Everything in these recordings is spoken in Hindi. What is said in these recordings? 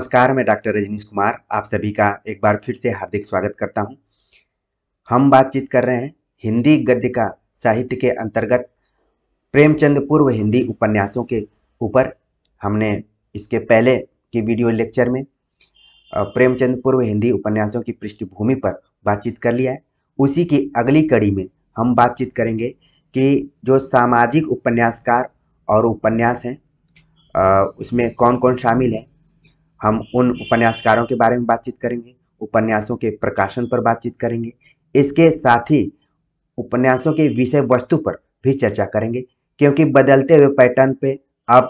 नमस्कार मैं डॉक्टर रजनीश कुमार आप सभी का एक बार फिर से हार्दिक स्वागत करता हूं। हम बातचीत कर रहे हैं हिंदी गद्य का साहित्य के अंतर्गत प्रेमचंद पूर्व हिंदी उपन्यासों के ऊपर हमने इसके पहले के वीडियो लेक्चर में प्रेमचंद पूर्व हिंदी उपन्यासों की पृष्ठभूमि पर बातचीत कर लिया है उसी की अगली कड़ी में हम बातचीत करेंगे कि जो सामाजिक उपन्यासकार और उपन्यास हैं उसमें कौन कौन शामिल हैं हम उन उपन्यासकारों के बारे में बातचीत करेंगे उपन्यासों के प्रकाशन पर बातचीत करेंगे इसके साथ ही उपन्यासों के विषय वस्तु पर भी चर्चा करेंगे क्योंकि बदलते हुए पैटर्न पे आप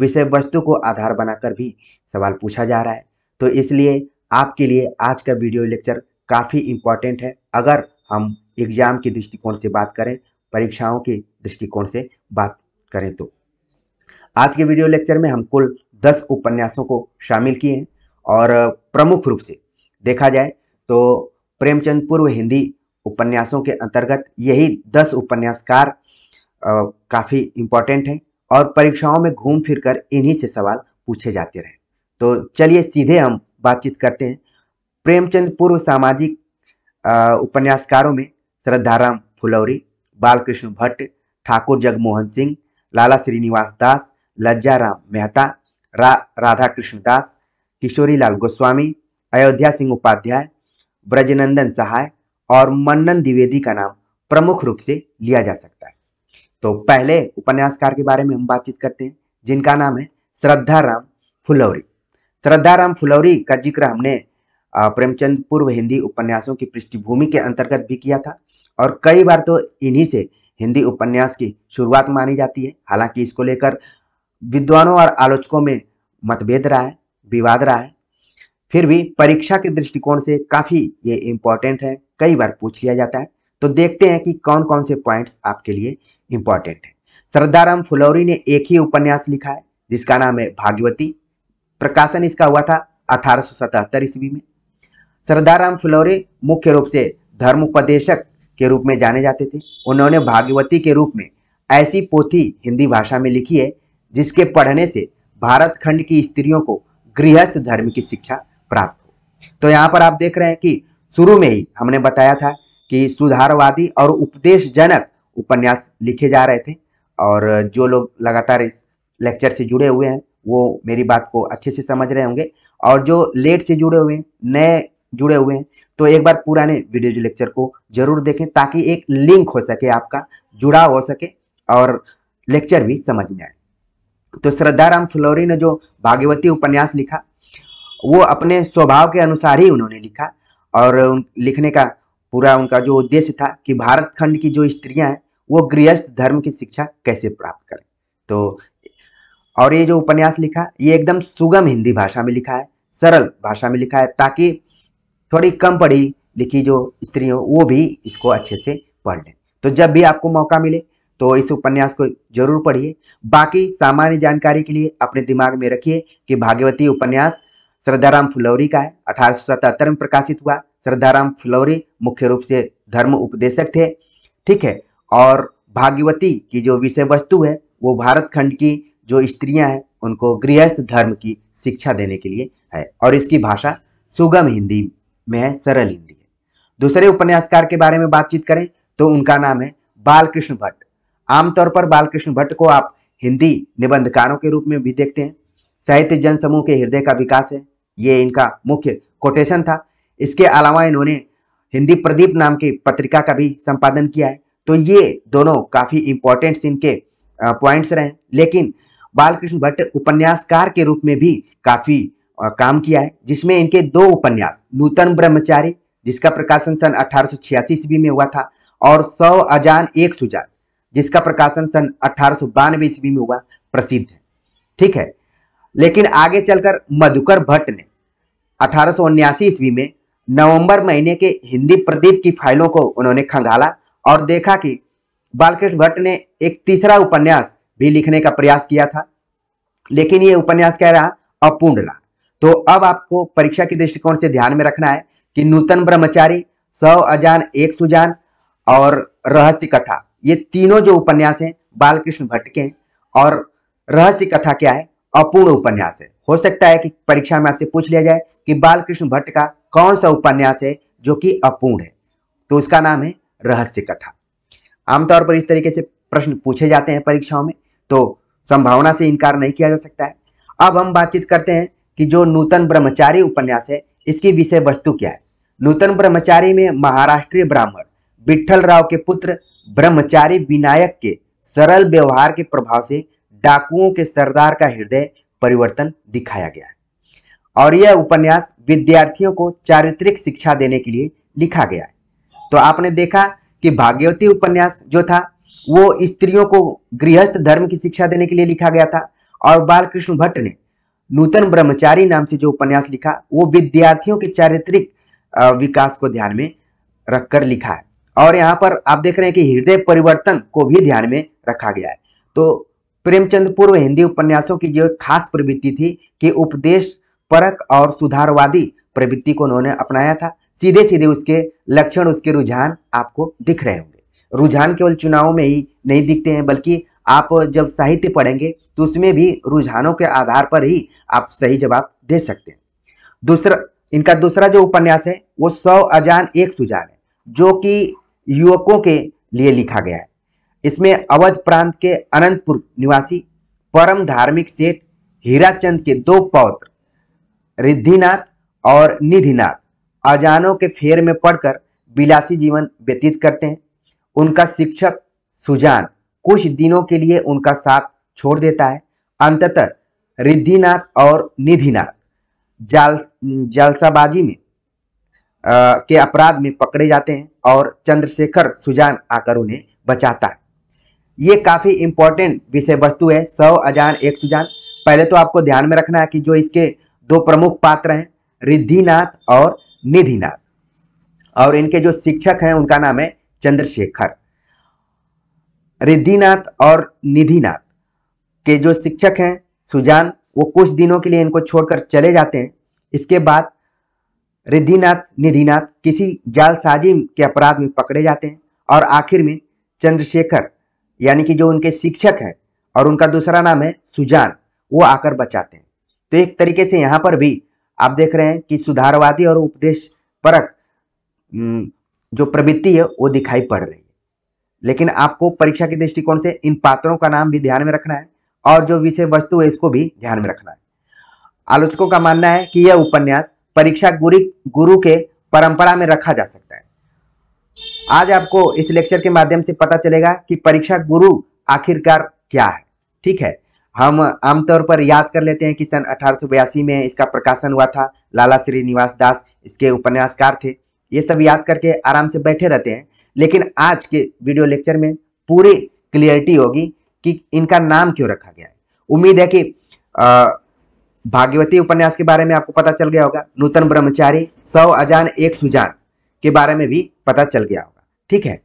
विषय वस्तु को आधार बनाकर भी सवाल पूछा जा रहा है तो इसलिए आपके लिए आज का वीडियो लेक्चर काफ़ी इम्पॉर्टेंट है अगर हम एग्ज़ाम के दृष्टिकोण से बात करें परीक्षाओं के दृष्टिकोण से बात करें तो आज के वीडियो लेक्चर में हम कुल दस उपन्यासों को शामिल किए हैं और प्रमुख रूप से देखा जाए तो प्रेमचंद पूर्व हिंदी उपन्यासों के अंतर्गत यही दस उपन्यासकार काफ़ी इंपॉर्टेंट हैं और परीक्षाओं में घूम फिर कर इन्हीं से सवाल पूछे जाते रहे तो चलिए सीधे हम बातचीत करते हैं प्रेमचंद पूर्व सामाजिक उपन्यासकारों में श्रद्धाराम फुलौरी बालकृष्ण भट्ट ठाकुर जगमोहन सिंह लाला श्रीनिवास दास लज्जाराम मेहता रा राधा कृष्ण दास किशोरीलाल गोस्वामी अयोध्या सिंह उपाध्याय ब्रजनंदन सहाय और मन्नन द्विवेदी का नाम प्रमुख रूप से लिया जा सकता है तो पहले उपन्यासकार के बारे में हम बातचीत करते हैं जिनका नाम है श्रद्धा राम फुलौरी श्रद्धा राम फुलौरी का जिक्र हमने प्रेमचंद पूर्व हिंदी उपन्यासों की पृष्ठभूमि के अंतर्गत भी किया था और कई बार तो इन्हीं से हिंदी उपन्यास की शुरुआत मानी जाती है हालांकि इसको लेकर विद्वानों और आलोचकों में मतभेद रहा है विवाद रहा है फिर भी परीक्षा के दृष्टिकोण से काफ़ी ये इंपॉर्टेंट है कई बार पूछ लिया जाता है तो देखते हैं कि कौन कौन से पॉइंट्स आपके लिए इंपॉर्टेंट है श्रद्धाराम फुलौरी ने एक ही उपन्यास लिखा है जिसका नाम है भागवती प्रकाशन इसका हुआ था अठारह ईस्वी में श्रद्धाराम फुलौरी मुख्य रूप से धर्मोपदेशक के रूप में जाने जाते थे उन्होंने भागवती के रूप में ऐसी पोथी हिंदी भाषा में लिखी है जिसके पढ़ने से भारत खंड की स्त्रियों को गृहस्थ धर्म की शिक्षा प्राप्त हो तो यहाँ पर आप देख रहे हैं कि शुरू में ही हमने बताया था कि सुधारवादी और उपदेश जनक उपन्यास लिखे जा रहे थे और जो लोग लगातार इस लेक्चर से जुड़े हुए हैं वो मेरी बात को अच्छे से समझ रहे होंगे और जो लेट से जुड़े हुए हैं नए जुड़े हुए हैं तो एक बार पुराने वीडियो लेक्चर को जरूर देखें ताकि एक लिंक हो सके आपका जुड़ाव हो सके और लेक्चर भी समझ में आए तो श्रद्धाराम फ्लोरी ने जो भागवती उपन्यास लिखा वो अपने स्वभाव के अनुसार ही उन्होंने लिखा और उन लिखने का पूरा उनका जो उद्देश्य था कि भारत खंड की जो स्त्रियां हैं वो गृहस्थ धर्म की शिक्षा कैसे प्राप्त करें तो और ये जो उपन्यास लिखा ये एकदम सुगम हिंदी भाषा में लिखा है सरल भाषा में लिखा है ताकि थोड़ी कम पढ़ी लिखी जो स्त्री हो वो भी इसको अच्छे से पढ़ लें तो जब भी आपको मौका मिले तो इस उपन्यास को जरूर पढ़िए बाकी सामान्य जानकारी के लिए अपने दिमाग में रखिए कि भाग्यवती उपन्यास श्रद्धाराम फुलौरी का है अठारह में प्रकाशित हुआ श्रद्धाराम फुलौरी मुख्य रूप से धर्म उपदेशक थे ठीक है और भाग्यवती की जो विषय वस्तु है वो भारत खंड की जो स्त्रियां हैं उनको गृहस्थ धर्म की शिक्षा देने के लिए है और इसकी भाषा सुगम हिंदी में है सरल हिंदी है दूसरे उपन्यासकार के बारे में बातचीत करें तो उनका नाम है बालकृष्ण भट्ट आमतौर पर बालकृष्ण भट्ट को आप हिंदी निबंधकारों के रूप में भी देखते हैं साहित्य जन समूह के हृदय का विकास है ये इनका मुख्य कोटेशन था इसके अलावा इन्होंने हिंदी प्रदीप नाम की पत्रिका का भी संपादन किया है तो ये दोनों काफ़ी इंपॉर्टेंट्स इनके पॉइंट्स रहे लेकिन बालकृष्ण भट्ट उपन्यासकार के रूप में भी काफ़ी काम किया है जिसमें इनके दो उपन्यास नूतन ब्रह्मचारी जिसका प्रकाशन सन अठारह ईस्वी में हुआ था और सौ अजान एक सुजान जिसका प्रकाशन सन अठारह ईस्वी में हुआ प्रसिद्ध है ठीक है लेकिन आगे चलकर मधुकर भट्ट ने अठारह ईस्वी में नवंबर महीने के हिंदी प्रदीप की फाइलों को उन्होंने खंगाला और देखा कि बालकृष्ण भट्ट ने एक तीसरा उपन्यास भी लिखने का प्रयास किया था लेकिन ये उपन्यास कह रहा अपूर्ण रहा तो अब आपको परीक्षा के दृष्टिकोण से ध्यान में रखना है कि नूतन ब्रह्मचारी सौ अजान एक सुजान और रहस्य कथा ये तीनों जो उपन्यास हैं बालकृष्ण भट्ट के हैं और रहस्य कथा क्या है अपूर्ण उपन्यास है हो सकता है कि परीक्षा में आपसे पूछ लिया जाए कि बालकृष्ण भट्ट का कौन सा उपन्यास है जो कि अपूर्ण है तो उसका नाम है रहस्य कथा आमतौर पर इस तरीके से प्रश्न पूछे जाते हैं परीक्षाओं में तो संभावना से इनकार नहीं किया जा सकता है अब हम बातचीत करते हैं कि जो नूतन ब्रह्मचारी उपन्यास है इसकी विषय वस्तु क्या है नूतन ब्रह्मचारी में महाराष्ट्रीय ब्राह्मण विठल राव के पुत्र ब्रह्मचारी विनायक के सरल व्यवहार के प्रभाव से डाकुओं के सरदार का हृदय परिवर्तन दिखाया गया है और यह उपन्यास विद्यार्थियों को चारित्रिक शिक्षा देने के लिए लिखा गया है तो आपने देखा कि भाग्यवती उपन्यास जो था वो स्त्रियों को गृहस्थ धर्म की शिक्षा देने के लिए लिखा गया था और बालकृष्ण भट्ट ने नूतन ब्रह्मचारी नाम से जो उपन्यास लिखा वो विद्यार्थियों के चारित्रिक विकास को ध्यान में रखकर लिखा है और यहाँ पर आप देख रहे हैं कि हृदय परिवर्तन को भी ध्यान में रखा गया है तो प्रेमचंद पूर्व हिंदी उपन्यासों की जो खास प्रवृत्ति थी कि उपदेश परक और सुधारवादी प्रवृत्ति को उन्होंने अपनाया था सीधे सीधे उसके लक्षण उसके रुझान आपको दिख रहे होंगे रुझान केवल चुनाव में ही नहीं दिखते हैं बल्कि आप जब साहित्य पढ़ेंगे तो उसमें भी रुझानों के आधार पर ही आप सही जवाब दे सकते हैं दूसरा इनका दूसरा जो उपन्यास है वो सौ अजान एक सुजान है जो कि युवकों के लिए लिखा गया है इसमें अवध प्रांत के अनंतपुर निवासी परम धार्मिक सेठ हीराचंद के दो पौत्र रिद्धिनाथ और निधिनाथ अजानों के फेर में पढ़कर बिलासी जीवन व्यतीत करते हैं उनका शिक्षक सुजान कुछ दिनों के लिए उनका साथ छोड़ देता है अंततः रिद्धिनाथ और निधिनाथ जाल जालसाबाजी में के अपराध में पकड़े जाते हैं और चंद्रशेखर सुजान आकर उन्हें बचाता है ये काफ़ी इंपॉर्टेंट विषय वस्तु है सौ अजान एक सुजान पहले तो आपको ध्यान में रखना है कि जो इसके दो प्रमुख पात्र हैं रिद्धिनाथ और निधिनाथ और इनके जो शिक्षक हैं उनका नाम है चंद्रशेखर रिद्धिनाथ और निधिनाथ के जो शिक्षक हैं सुजान वो कुछ दिनों के लिए इनको छोड़कर चले जाते हैं इसके बाद रिद्धिनाथ निधिनाथ किसी जालसाजी के अपराध में पकड़े जाते हैं और आखिर में चंद्रशेखर यानी कि जो उनके शिक्षक है और उनका दूसरा नाम है सुजान वो आकर बचाते हैं तो एक तरीके से यहाँ पर भी आप देख रहे हैं कि सुधारवादी और उपदेश परक हम्म, जो प्रवृत्ति है वो दिखाई पड़ रही है लेकिन आपको परीक्षा के दृष्टिकोण से इन पात्रों का नाम भी ध्यान में रखना है और जो विषय वस्तु है इसको भी ध्यान में रखना है आलोचकों का मानना है कि यह उपन्यास परीक्षा गुरु गुरु के परंपरा में रखा जा सकता है आज आपको इस लेक्चर के माध्यम से पता चलेगा कि परीक्षा गुरु आखिरकार क्या है ठीक है हम आमतौर पर याद कर लेते हैं कि सन अठारह में इसका प्रकाशन हुआ था लाला श्रीनिवास दास इसके उपन्यासकार थे ये सब याद करके आराम से बैठे रहते हैं लेकिन आज के वीडियो लेक्चर में पूरी क्लियरिटी होगी कि इनका नाम क्यों रखा गया है उम्मीद है कि आ, भाग्यवती उपन्यास के बारे में आपको पता चल गया होगा नूतन ब्रह्मचारी सौ अजान एक सुजान के बारे में भी पता चल गया होगा ठीक है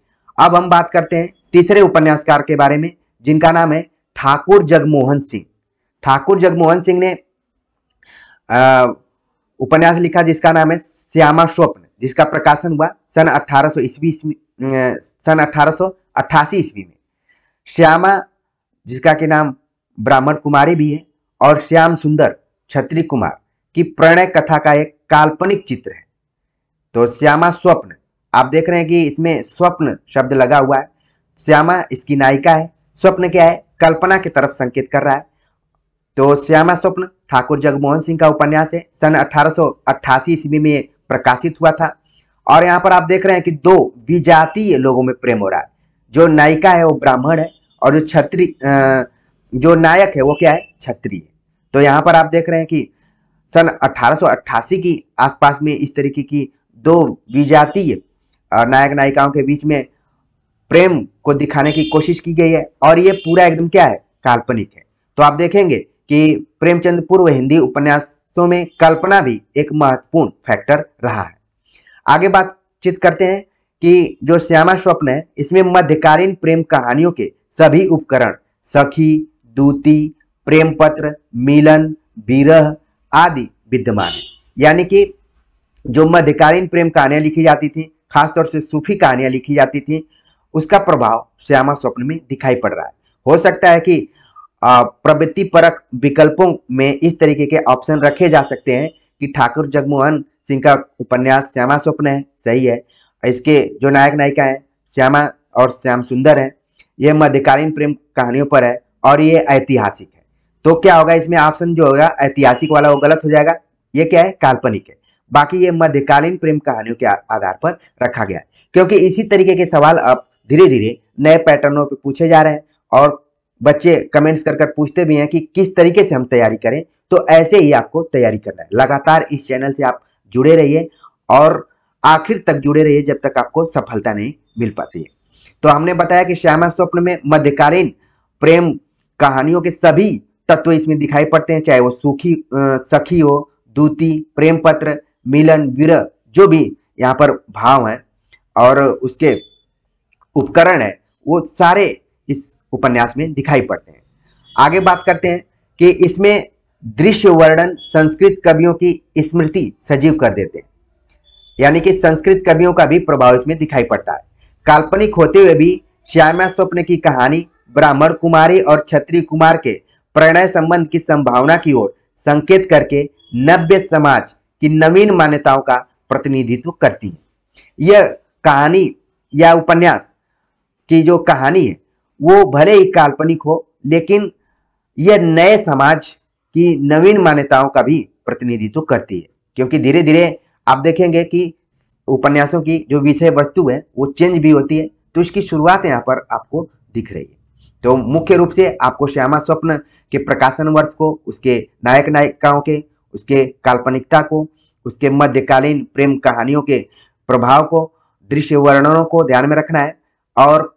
अब हम बात करते हैं तीसरे उपन्यासकार के बारे में जिनका नाम है ठाकुर जगमोहन सिंह ठाकुर जगमोहन सिंह ने उपन्यास लिखा जिसका नाम है श्यामा स्वप्न जिसका प्रकाशन हुआ सन अठारह ईस्वी सन अठारह ईस्वी में श्यामा जिसका के नाम ब्राह्मण कुमारी भी है और श्याम सुंदर छत्री कुमार की प्रणय कथा का एक काल्पनिक चित्र है तो श्यामा स्वप्न आप देख रहे हैं कि इसमें स्वप्न शब्द लगा हुआ है श्यामा इसकी नायिका है स्वप्न क्या है कल्पना की तरफ संकेत कर रहा है तो श्यामा स्वप्न ठाकुर जगमोहन सिंह का उपन्यास है सन अठारह ईस्वी में प्रकाशित हुआ था और यहाँ पर आप देख रहे हैं कि दो विजातीय लोगों में प्रेम हो रहा है जो नायिका है वो ब्राह्मण है और जो छत्री जो नायक है वो क्या है छत्री है तो यहाँ पर आप देख रहे हैं कि सन 1888 की आसपास में इस तरीके की दो विजातीय नायक नायिकाओं के बीच में प्रेम को दिखाने की कोशिश की गई है और ये पूरा एकदम क्या है काल्पनिक है तो आप देखेंगे कि प्रेमचंद पूर्व हिंदी उपन्यासों में कल्पना भी एक महत्वपूर्ण फैक्टर रहा है आगे बातचीत करते हैं कि जो श्यामा स्वप्न है इसमें मध्यकालीन प्रेम कहानियों के सभी उपकरण सखी दूती प्रेम पत्र मिलन विरह आदि विद्यमान है यानी कि जो मध्यकालीन प्रेम कहानियां लिखी जाती थी खासतौर से सूफी कहानियां लिखी जाती थी उसका प्रभाव श्यामा स्वप्न में दिखाई पड़ रहा है हो सकता है कि प्रवृत्ति परक विकल्पों में इस तरीके के ऑप्शन रखे जा सकते हैं कि ठाकुर जगमोहन सिंह का उपन्यास श्यामा स्वप्न है सही है इसके जो नायक नायिका है श्यामा और श्याम सुंदर है यह मध्यकालीन प्रेम कहानियों पर है और ये ऐतिहासिक है तो क्या होगा इसमें ऑप्शन जो होगा ऐतिहासिक वाला वो गलत हो जाएगा ये क्या है काल्पनिक है बाकी ये मध्यकालीन प्रेम कहानियों के आधार पर रखा गया है क्योंकि इसी तरीके के सवाल अब धीरे धीरे नए पैटर्नों पर पूछे जा रहे हैं और बच्चे कमेंट्स कर कर पूछते भी हैं कि किस तरीके से हम तैयारी करें तो ऐसे ही आपको तैयारी करना है लगातार इस चैनल से आप जुड़े रहिए और आखिर तक जुड़े रहिए जब तक आपको सफलता नहीं मिल पाती है तो हमने बताया कि श्यामा स्वप्न में मध्यकालीन प्रेम कहानियों के सभी तत्व इसमें दिखाई पड़ते हैं चाहे वो सुखी सखी हो दूती प्रेम पत्र मिलन वीर जो भी यहाँ पर भाव है और उसके उपकरण है वो सारे इस उपन्यास में दिखाई पड़ते हैं आगे बात करते हैं कि इसमें दृश्य वर्णन संस्कृत कवियों की स्मृति सजीव कर देते हैं यानी कि संस्कृत कवियों का भी प्रभाव इसमें दिखाई पड़ता है काल्पनिक होते हुए भी श्यामा स्वप्न की कहानी ब्राह्मण कुमारी और छत्री कुमार के प्रणय संबंध की संभावना की ओर संकेत करके नव्य समाज की नवीन मान्यताओं का प्रतिनिधित्व करती है यह कहानी या उपन्यास की जो कहानी है वो भले ही काल्पनिक हो लेकिन यह नए समाज की नवीन मान्यताओं का भी प्रतिनिधित्व करती है क्योंकि धीरे धीरे आप देखेंगे कि उपन्यासों की जो विषय वस्तु है वो चेंज भी होती है तो इसकी शुरुआत यहाँ पर आपको दिख रही है तो मुख्य रूप से आपको श्यामा स्वप्न के प्रकाशन वर्ष को उसके नायक नायिकाओं के उसके काल्पनिकता को उसके मध्यकालीन प्रेम कहानियों के प्रभाव को दृश्य वर्णनों को ध्यान में रखना है और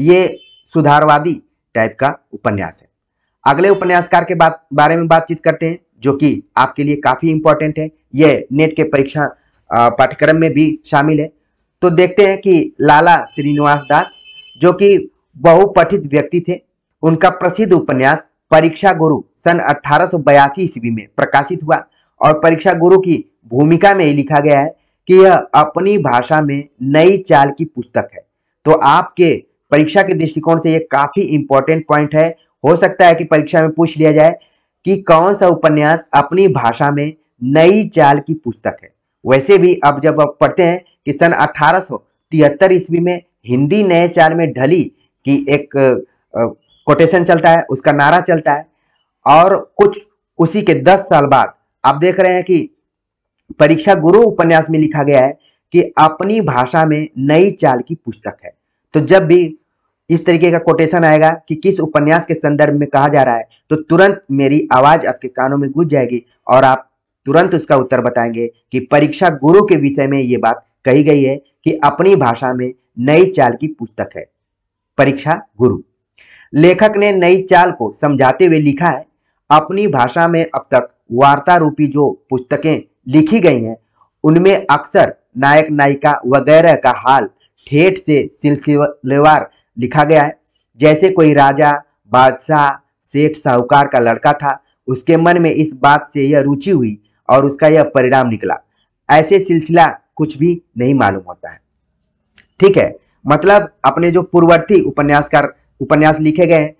ये सुधारवादी टाइप का उपन्यास है अगले उपन्यासकार के बात बारे में बातचीत करते हैं जो कि आपके लिए काफ़ी इंपॉर्टेंट है यह नेट के परीक्षा पाठ्यक्रम में भी शामिल है तो देखते हैं कि लाला श्रीनिवास दास जो कि बहुपठित व्यक्ति थे उनका प्रसिद्ध उपन्यास परीक्षा गुरु सन अठारह ईस्वी में प्रकाशित हुआ और परीक्षा गुरु की भूमिका में लिखा गया है कि यह अपनी भाषा में नई चाल की पुस्तक है तो आपके परीक्षा के दृष्टिकोण से यह काफी इंपॉर्टेंट पॉइंट है हो सकता है कि परीक्षा में पूछ लिया जाए कि कौन सा उपन्यास अपनी भाषा में नई चाल की पुस्तक है वैसे भी अब जब आप पढ़ते हैं कि सन अठारह ईस्वी में हिंदी नए चाल में ढली की एक कोटेशन चलता है उसका नारा चलता है और कुछ उसी के दस साल बाद आप देख रहे हैं कि परीक्षा गुरु उपन्यास में लिखा गया है कि अपनी भाषा में नई चाल की पुस्तक है तो जब भी इस तरीके का कोटेशन आएगा कि किस उपन्यास के संदर्भ में कहा जा रहा है तो तुरंत मेरी आवाज आपके कानों में गुज जाएगी और आप तुरंत उसका उत्तर बताएंगे कि परीक्षा गुरु के विषय में ये बात कही गई है कि अपनी भाषा में नई चाल की पुस्तक है परीक्षा गुरु लेखक ने नई चाल को समझाते हुए लिखा है अपनी भाषा में अब तक वार्ता रूपी जो पुस्तकें लिखी गई हैं उनमें अक्सर नायक नायिका वगैरह का हाल ठेठ से सिलसिलेवार लिखा गया है जैसे कोई राजा बादशाह सेठ साहूकार का लड़का था उसके मन में इस बात से यह रुचि हुई और उसका यह परिणाम निकला ऐसे सिलसिला कुछ भी नहीं मालूम होता है ठीक है मतलब अपने जो पूर्ववर्ती उपन्यासकार उपन्यास लिखे गए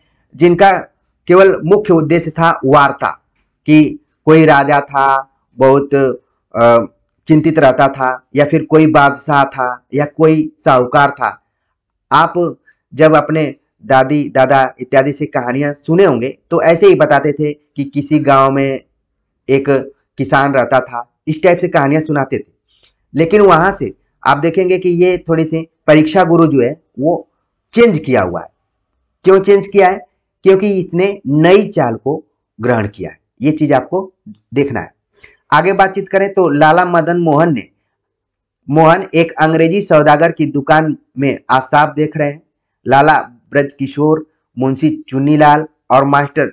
जिनका केवल मुख्य उद्देश्य था वार्ता कि कोई राजा था बहुत चिंतित रहता था या फिर कोई बादशाह था या कोई साहूकार था आप जब अपने दादी दादा इत्यादि से कहानियां सुने होंगे तो ऐसे ही बताते थे कि किसी गांव में एक किसान रहता था इस टाइप से कहानियां सुनाते थे लेकिन वहां से आप देखेंगे कि ये थोड़ी सी परीक्षा गुरु जो है वो चेंज किया हुआ है क्यों चेंज किया है क्योंकि इसने नई चाल को ग्रहण किया है ये चीज आपको देखना है आगे बातचीत करें तो लाला मदन मोहन ने मोहन एक अंग्रेजी सौदागर की दुकान में आसाब देख रहे हैं लाला ब्रज किशोर मुंशी चुन्नीलाल और मास्टर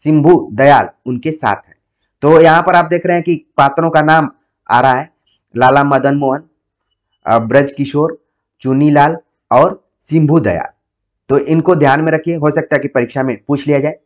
सिंभू दयाल उनके साथ हैं तो यहाँ पर आप देख रहे हैं कि पात्रों का नाम आ रहा है लाला मदन मोहन ब्रज किशोर चुन्नीलाल और सिंभू दयाल तो इनको ध्यान में रखिए हो सकता है कि परीक्षा में पूछ लिया जाए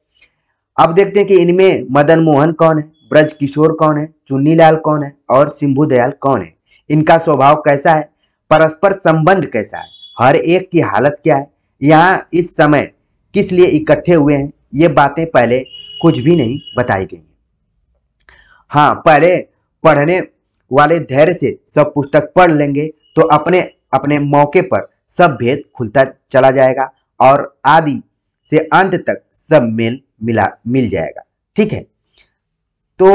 अब देखते हैं कि इनमें मदन मोहन कौन है ब्रज किशोर कौन है चुन्नी लाल कौन है और सिंभू दयाल कौन है इनका स्वभाव कैसा है परस्पर संबंध कैसा है हर एक की हालत क्या है यहाँ इस समय किस लिए इकट्ठे हुए हैं ये बातें पहले कुछ भी नहीं बताई गई हाँ पहले पढ़ने वाले धैर्य से सब पुस्तक पढ़ लेंगे तो अपने अपने मौके पर सब भेद खुलता चला जाएगा और आदि से अंत तक सब मेल मिला मिल जाएगा ठीक है तो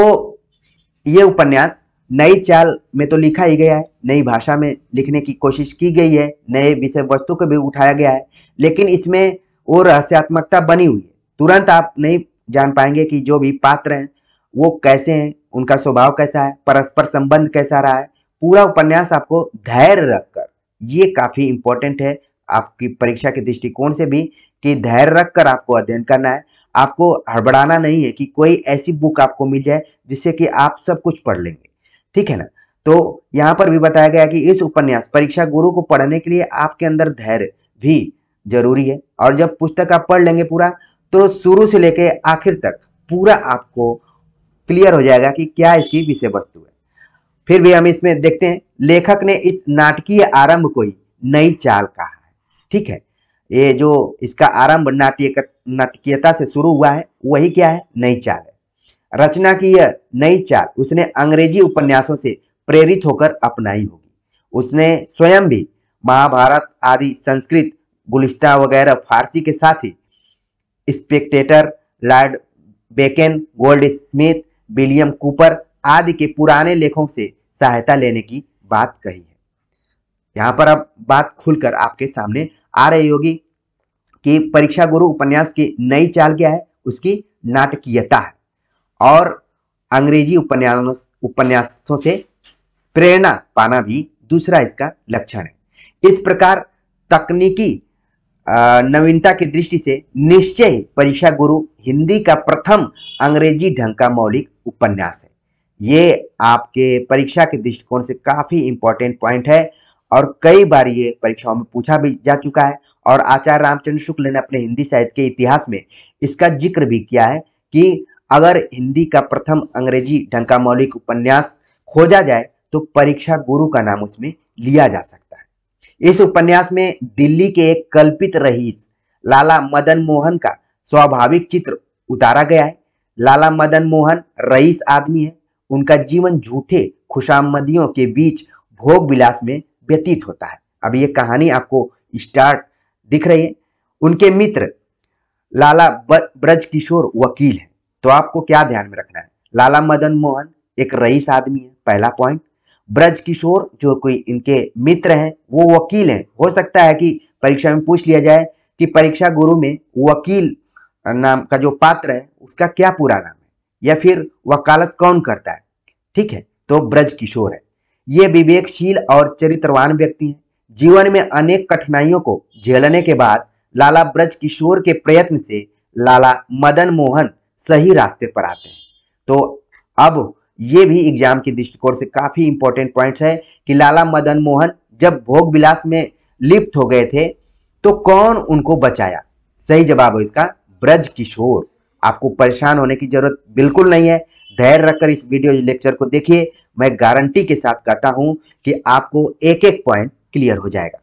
ये उपन्यास नई चाल में तो लिखा ही गया है नई भाषा में लिखने की कोशिश की गई है नए विषय वस्तु को भी उठाया गया है लेकिन इसमें वो रहस्यात्मकता बनी हुई है तुरंत आप नहीं जान पाएंगे कि जो भी पात्र हैं वो कैसे हैं उनका स्वभाव कैसा है परस्पर संबंध कैसा रहा है पूरा उपन्यास आपको धैर्य रखकर ये काफ़ी इंपॉर्टेंट है आपकी परीक्षा के दृष्टिकोण से भी कि धैर्य रख कर आपको अध्ययन करना है आपको हड़बड़ाना नहीं है कि कोई ऐसी बुक आपको मिल जाए जिससे कि आप सब कुछ पढ़ लेंगे ठीक है ना तो यहाँ पर भी बताया गया कि इस उपन्यास परीक्षा गुरु को पढ़ने के लिए आपके अंदर धैर्य भी जरूरी है और जब पुस्तक आप पढ़ लेंगे पूरा तो शुरू से लेके आखिर तक पूरा आपको क्लियर हो जाएगा कि क्या इसकी विषय वस्तु है फिर भी हम इसमें देखते हैं लेखक ने इस नाटकीय आरंभ को ही नई चाल कहा ठीक है ये जो इसका आरंभ नाट्य नाटकीयता से शुरू हुआ है वही क्या है नई चाल है रचना की यह नई चाल उसने अंग्रेजी उपन्यासों से प्रेरित होकर अपनाई होगी उसने स्वयं भी महाभारत आदि संस्कृत गुलिस्ता वगैरह फारसी के साथ ही Spectator Lord Bacon Goldsmith William Cowper आदि के पुराने लेखों से सहायता लेने की बात कही है यहाँ पर अब बात खुलकर आपके सामने आ रही होगी कि परीक्षा गुरु उपन्यास की नई चाल क्या है उसकी नाटकीयता है और अंग्रेजी उपन्यासों उपन्यासों से प्रेरणा पाना भी दूसरा इसका लक्षण है इस प्रकार तकनीकी नवीनता की दृष्टि से निश्चय परीक्षा गुरु हिंदी का प्रथम अंग्रेजी ढंग का मौलिक उपन्यास है ये आपके परीक्षा के दृष्टिकोण से काफ़ी इंपॉर्टेंट पॉइंट है और कई बार ये परीक्षाओं में पूछा भी जा चुका है और आचार्य रामचंद्र शुक्ल ने अपने हिंदी साहित्य के इतिहास में इसका जिक्र भी किया है कि अगर हिंदी का प्रथम अंग्रेजी ढंग का मौलिक उपन्यास खोजा जाए तो परीक्षा गुरु का नाम उसमें लिया जा सकता है इस उपन्यास में दिल्ली के एक कल्पित रईस लाला मदन मोहन का स्वाभाविक चित्र उतारा गया है लाला मदन मोहन रईस आदमी है उनका जीवन झूठे खुशामदियों के बीच भोग विलास में व्यतीत होता है अब ये कहानी आपको स्टार्ट दिख रही है उनके मित्र लाला ब्रज किशोर वकील है तो आपको क्या ध्यान में रखना है लाला मदन मोहन एक रईस आदमी है पहला पॉइंट ब्रज किशोर जो कोई इनके मित्र हैं वो वकील हैं हो सकता है कि परीक्षा में पूछ लिया जाए कि परीक्षा गुरु में वकील नाम का जो पात्र है उसका क्या पूरा नाम है या फिर वकालत कौन करता है ठीक है तो ब्रज किशोर है ये विवेकशील और चरित्रवान व्यक्ति हैं जीवन में अनेक कठिनाइयों को झेलने के बाद लाला ब्रज किशोर के प्रयत्न से लाला मदन मोहन सही रास्ते पर आते हैं तो अब ये भी एग्जाम के दृष्टिकोण से काफ़ी इंपॉर्टेंट पॉइंट है कि लाला मदन मोहन जब भोग विलास में लिप्त हो गए थे तो कौन उनको बचाया सही जवाब है इसका ब्रज किशोर आपको परेशान होने की जरूरत बिल्कुल नहीं है धैर्य रखकर इस वीडियो लेक्चर को देखिए मैं गारंटी के साथ कहता हूं कि आपको एक एक पॉइंट क्लियर हो जाएगा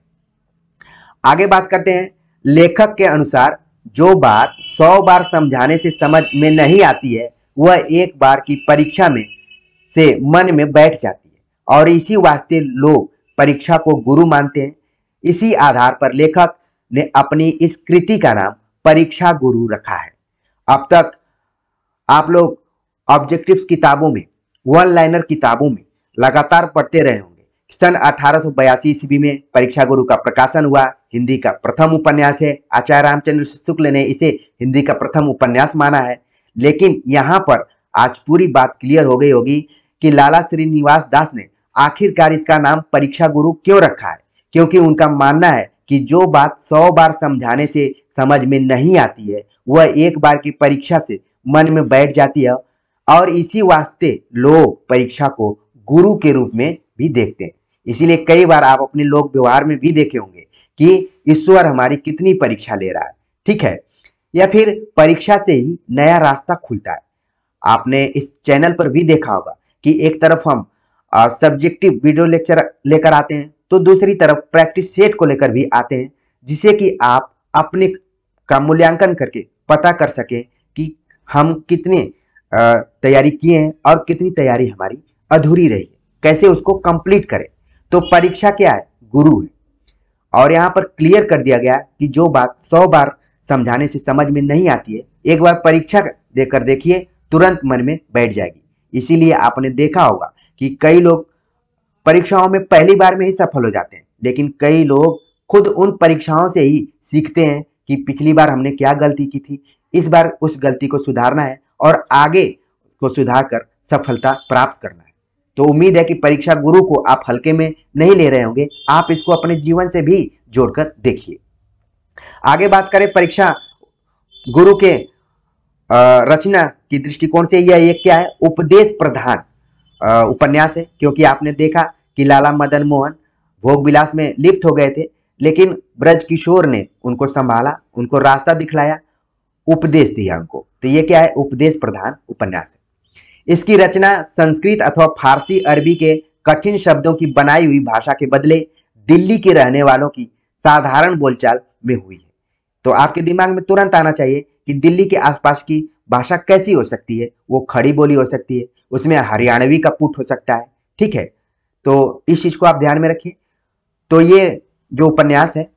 आगे बात करते हैं लेखक के अनुसार जो बात सौ बार समझाने से समझ में नहीं आती है वह एक बार की परीक्षा में से मन में बैठ जाती है और इसी वास्ते लोग परीक्षा को गुरु मानते हैं इसी आधार पर लेखक ने अपनी इस कृति का नाम परीक्षा गुरु रखा है अब तक आप लोग ऑब्जेक्टिव्स किताबों में वन लाइनर किताबों में लगातार पढ़ते रहे होंगे सन अठारह सौ बयासी ईस्वी में परीक्षा गुरु का प्रकाशन हुआ हिंदी का प्रथम उपन्यास है आचार्य रामचंद्र शुक्ल ने इसे हिंदी का प्रथम उपन्यास माना है लेकिन यहाँ पर आज पूरी बात क्लियर हो गई होगी कि लाला श्रीनिवास दास ने आखिरकार इसका नाम परीक्षा गुरु क्यों रखा है क्योंकि उनका मानना है कि जो बात सौ बार समझाने से समझ में नहीं आती है वह एक बार की परीक्षा से मन में बैठ जाती है और इसी वास्ते लोग परीक्षा को गुरु के रूप में भी देखते हैं इसीलिए कई बार आप अपने लोक व्यवहार में भी देखे होंगे कि ईश्वर हमारी कितनी परीक्षा ले रहा है ठीक है या फिर परीक्षा से ही नया रास्ता खुलता है आपने इस चैनल पर भी देखा होगा कि एक तरफ हम सब्जेक्टिव वीडियो लेक्चर लेकर आते हैं तो दूसरी तरफ प्रैक्टिस सेट को लेकर भी आते हैं जिसे कि आप अपने का मूल्यांकन करके पता कर सके कि हम कितने तैयारी किए हैं और कितनी तैयारी हमारी अधूरी रही है कैसे उसको कंप्लीट करें तो परीक्षा क्या है गुरु है और यहाँ पर क्लियर कर दिया गया कि जो बात सौ बार समझाने से समझ में नहीं आती है एक बार परीक्षा देकर देखिए तुरंत मन में बैठ जाएगी इसीलिए आपने देखा होगा कि कई लोग परीक्षाओं में पहली बार में ही सफल हो जाते हैं लेकिन कई लोग खुद उन परीक्षाओं से ही सीखते हैं कि पिछली बार हमने क्या गलती की थी इस बार उस गलती को सुधारना है और आगे को सुधार कर सफलता प्राप्त करना है तो उम्मीद है कि परीक्षा गुरु को आप हल्के में नहीं ले रहे होंगे आप इसको अपने जीवन से भी जोड़कर देखिए आगे बात करें परीक्षा गुरु के रचना की दृष्टिकोण से यह एक क्या है उपदेश प्रधान उपन्यास है क्योंकि आपने देखा कि लाला मदन मोहन भोग विलास में लिप्त हो गए थे लेकिन ब्रज किशोर ने उनको संभाला उनको रास्ता दिखलाया उपदेश दिया उनको तो ये क्या है उपदेश प्रधान उपन्यास है इसकी रचना संस्कृत अथवा फारसी अरबी के कठिन शब्दों की बनाई हुई भाषा के बदले दिल्ली के रहने वालों की साधारण बोलचाल में हुई है तो आपके दिमाग में तुरंत आना चाहिए कि दिल्ली के आसपास की भाषा कैसी हो सकती है वो खड़ी बोली हो सकती है उसमें हरियाणवी का पुट हो सकता है ठीक है तो इस चीज को आप ध्यान में रखिए तो ये जो उपन्यास है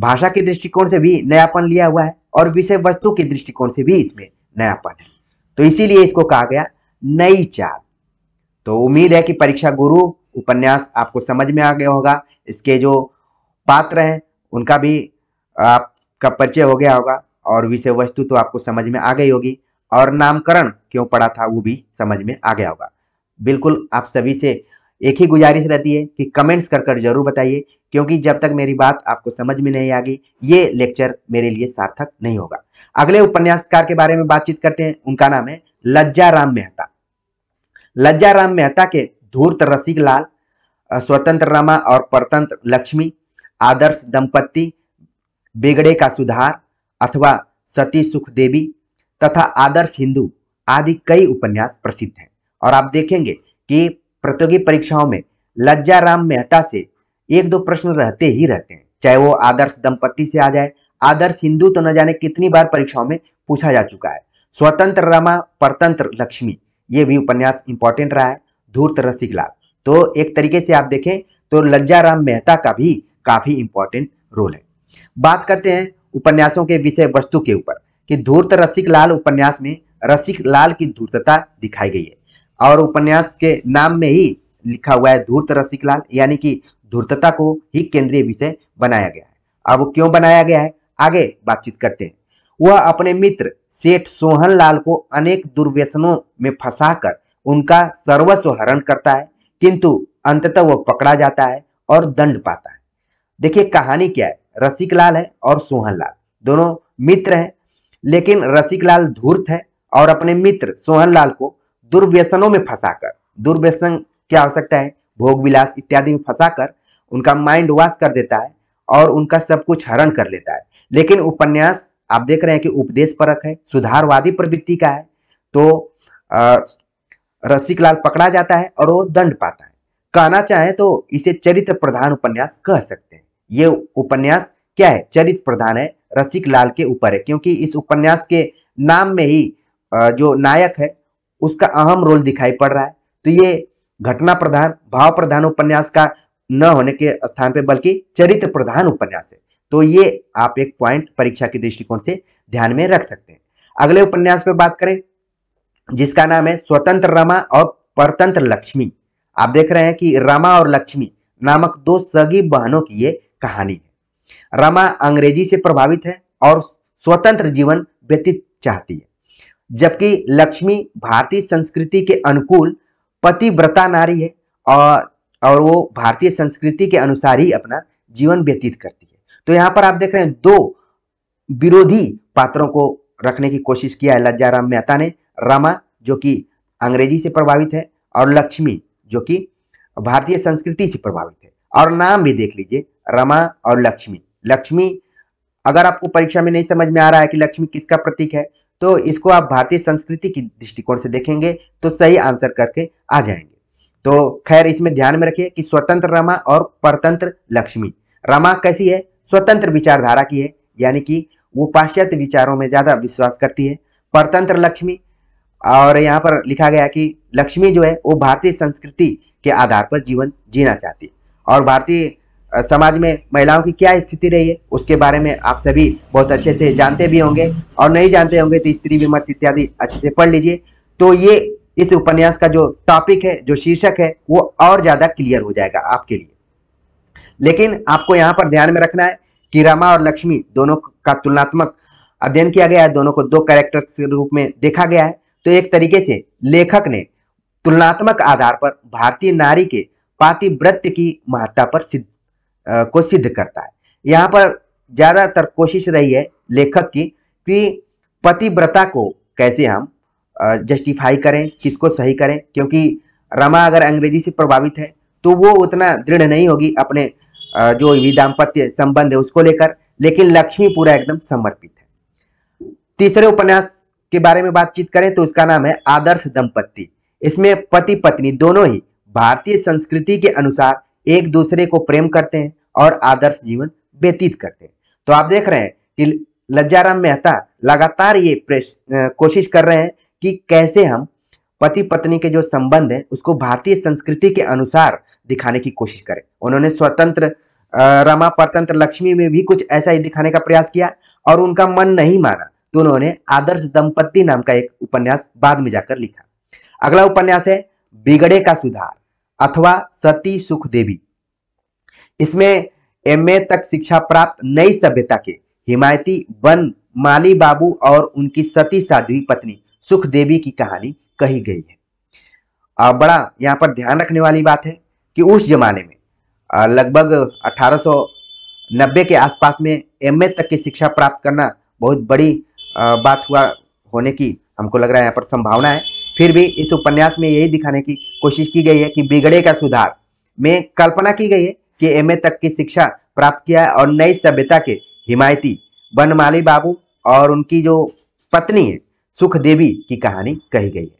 भाषा के दृष्टिकोण से भी नयापन लिया हुआ है और विषय वस्तु के दृष्टिकोण से भी इसमें नयापन है तो इसीलिए इसको कहा गया नई चाल तो उम्मीद है कि परीक्षा गुरु उपन्यास आपको समझ में आ गया होगा इसके जो पात्र हैं उनका भी आपका परिचय हो गया होगा और विषय वस्तु तो आपको समझ में आ गई होगी और नामकरण क्यों पड़ा था वो भी समझ में आ गया होगा बिल्कुल आप सभी से एक ही गुजारिश रहती है कि कमेंट्स कर कर जरूर बताइए क्योंकि जब तक मेरी बात आपको समझ में नहीं आगी ये लेक्चर मेरे लिए सार्थक नहीं होगा अगले उपन्यासकार के बारे में बातचीत करते हैं उनका नाम है लज्जा राम मेहता लज्जा राम मेहता के धूर्त रसिक लाल स्वतंत्र रामा और परतंत्र लक्ष्मी आदर्श दंपत्ति बेगड़े का सुधार अथवा सती सुख देवी तथा आदर्श हिंदू आदि कई उपन्यास प्रसिद्ध हैं और आप देखेंगे कि प्रतियोगी परीक्षाओं में लज्जा राम मेहता से एक दो प्रश्न रहते ही रहते हैं चाहे वो आदर्श दंपति से आ जाए आदर्श हिंदू तो न जाने कितनी बार परीक्षाओं में पूछा जा चुका है स्वतंत्र रमा परतंत्र लक्ष्मी ये भी उपन्यास इंपॉर्टेंट रहा है धूर्त रसिकलाल तो एक तरीके से आप देखें तो लज्जा राम मेहता का भी काफी इंपॉर्टेंट रोल है बात करते हैं उपन्यासों के विषय वस्तु के ऊपर कि धूर्त रसिक लाल उपन्यास में रसिक लाल की धूर्तता दिखाई गई है और उपन्यास के नाम में ही लिखा हुआ है धूर्त रसिकलाल यानी कि धूर्तता को ही केंद्रीय विषय बनाया गया है अब क्यों बनाया गया है आगे बातचीत करते हैं वह अपने मित्र सेठ सोहन लाल को अनेक दुर्व्यसनों में फंसाकर उनका सर्वस्व हरण करता है किंतु अंततः वह पकड़ा जाता है और दंड पाता है देखिए कहानी क्या है रसिकलाल है और सोहन लाल दोनों मित्र हैं लेकिन रसिकलाल धूर्त है और अपने मित्र सोहन लाल को दुर्व्यसनों में फंसाकर दुर्व्यसन क्या हो सकता है भोग विलास इत्यादि में फंसाकर उनका माइंड वॉश कर देता है और उनका सब कुछ हरण कर लेता है लेकिन उपन्यास आप देख रहे हैं कि उपदेश परक है सुधारवादी प्रवृत्ति का है तो रसिकलाल पकड़ा जाता है और वो दंड पाता है कहना चाहे तो इसे चरित्र प्रधान उपन्यास कह सकते हैं ये उपन्यास क्या है चरित्र प्रधान है रसिक लाल के ऊपर है क्योंकि इस उपन्यास के नाम में ही जो नायक है उसका अहम रोल दिखाई पड़ रहा है तो ये घटना प्रधान भाव प्रधान उपन्यास का न होने के स्थान पे बल्कि चरित्र प्रधान उपन्यास है तो ये आप एक पॉइंट परीक्षा के दृष्टिकोण से ध्यान में रख सकते हैं अगले उपन्यास पे बात करें जिसका नाम है स्वतंत्र रमा और परतंत्र लक्ष्मी आप देख रहे हैं कि रमा और लक्ष्मी नामक दो सगी बहनों की ये कहानी है रमा अंग्रेजी से प्रभावित है और स्वतंत्र जीवन व्यतीत चाहती है जबकि लक्ष्मी भारतीय संस्कृति के अनुकूल पतिव्रता नारी है और और वो भारतीय संस्कृति के अनुसार ही अपना जीवन व्यतीत करती है तो यहाँ पर आप देख रहे हैं दो विरोधी पात्रों को रखने की कोशिश किया है लज्जाराम मेहता ने रमा जो कि अंग्रेजी से प्रभावित है और लक्ष्मी जो कि भारतीय संस्कृति से प्रभावित है और नाम भी देख लीजिए रमा और लक्ष्मी लक्ष्मी अगर आपको परीक्षा में नहीं समझ में आ रहा है कि लक्ष्मी किसका प्रतीक है तो इसको आप भारतीय संस्कृति की दृष्टिकोण से देखेंगे तो सही आंसर करके आ जाएंगे तो खैर इसमें ध्यान में रखिए कि स्वतंत्र रमा और परतंत्र लक्ष्मी रमा कैसी है स्वतंत्र विचारधारा की है यानी कि वो पाश्चात्य विचारों में ज़्यादा विश्वास करती है परतंत्र लक्ष्मी और यहाँ पर लिखा गया कि लक्ष्मी जो है वो भारतीय संस्कृति के आधार पर जीवन जीना चाहती है और भारतीय समाज में महिलाओं की क्या स्थिति रही है उसके बारे में आप सभी बहुत अच्छे से जानते भी होंगे और नहीं जानते होंगे तो स्त्री विमर्श इत्यादि अच्छे से पढ़ लीजिए तो ये इस उपन्यास का जो टॉपिक है जो शीर्षक है वो और ज़्यादा क्लियर हो जाएगा आपके लिए लेकिन आपको यहाँ पर ध्यान में रखना है कि रमा और लक्ष्मी दोनों का तुलनात्मक अध्ययन किया गया है दोनों को दो कैरेक्टर के रूप में देखा गया है तो एक तरीके से लेखक ने तुलनात्मक आधार पर भारतीय नारी के पातिव्रत्य की महत्ता पर सिद्ध को सिद्ध करता है यहाँ पर ज़्यादातर कोशिश रही है लेखक की कि पतिव्रता को कैसे हम जस्टिफाई करें किसको सही करें क्योंकि रमा अगर अंग्रेजी से प्रभावित है तो वो उतना दृढ़ नहीं होगी अपने जो विदाम्पत्य संबंध है उसको लेकर लेकिन लक्ष्मी पूरा एकदम समर्पित है तीसरे उपन्यास के बारे में बातचीत करें तो उसका नाम है आदर्श दंपत्ति इसमें पति पत्नी दोनों ही भारतीय संस्कृति के अनुसार एक दूसरे को प्रेम करते हैं और आदर्श जीवन व्यतीत करते हैं तो आप देख रहे हैं कि लज्जाराम मेहता लगातार ये कोशिश कर रहे हैं कि कैसे हम पति पत्नी के जो संबंध है उसको भारतीय संस्कृति के अनुसार दिखाने की कोशिश करें उन्होंने स्वतंत्र रमा परतंत्र लक्ष्मी में भी कुछ ऐसा ही दिखाने का प्रयास किया और उनका मन नहीं माना तो उन्होंने आदर्श दंपत्ति नाम का एक उपन्यास बाद में जाकर लिखा अगला उपन्यास है बिगड़े का सुधार अथवा सती सुख देवी इसमें एमए तक शिक्षा प्राप्त नई सभ्यता के हिमायती वन माली बाबू और उनकी सती साध्वी पत्नी सुख देवी की कहानी कही गई है बड़ा यहाँ पर ध्यान रखने वाली बात है कि उस जमाने में लगभग 1890 के आसपास में एमए तक की शिक्षा प्राप्त करना बहुत बड़ी बात हुआ होने की हमको लग रहा है यहाँ पर संभावना है फिर भी इस उपन्यास में यही दिखाने की कोशिश की गई है कि बिगड़े का सुधार में कल्पना की गई है के एमए तक की शिक्षा प्राप्त किया है और नई सभ्यता के हिमायती बनमाली बाबू और उनकी जो पत्नी है सुख देवी की कहानी कही गई है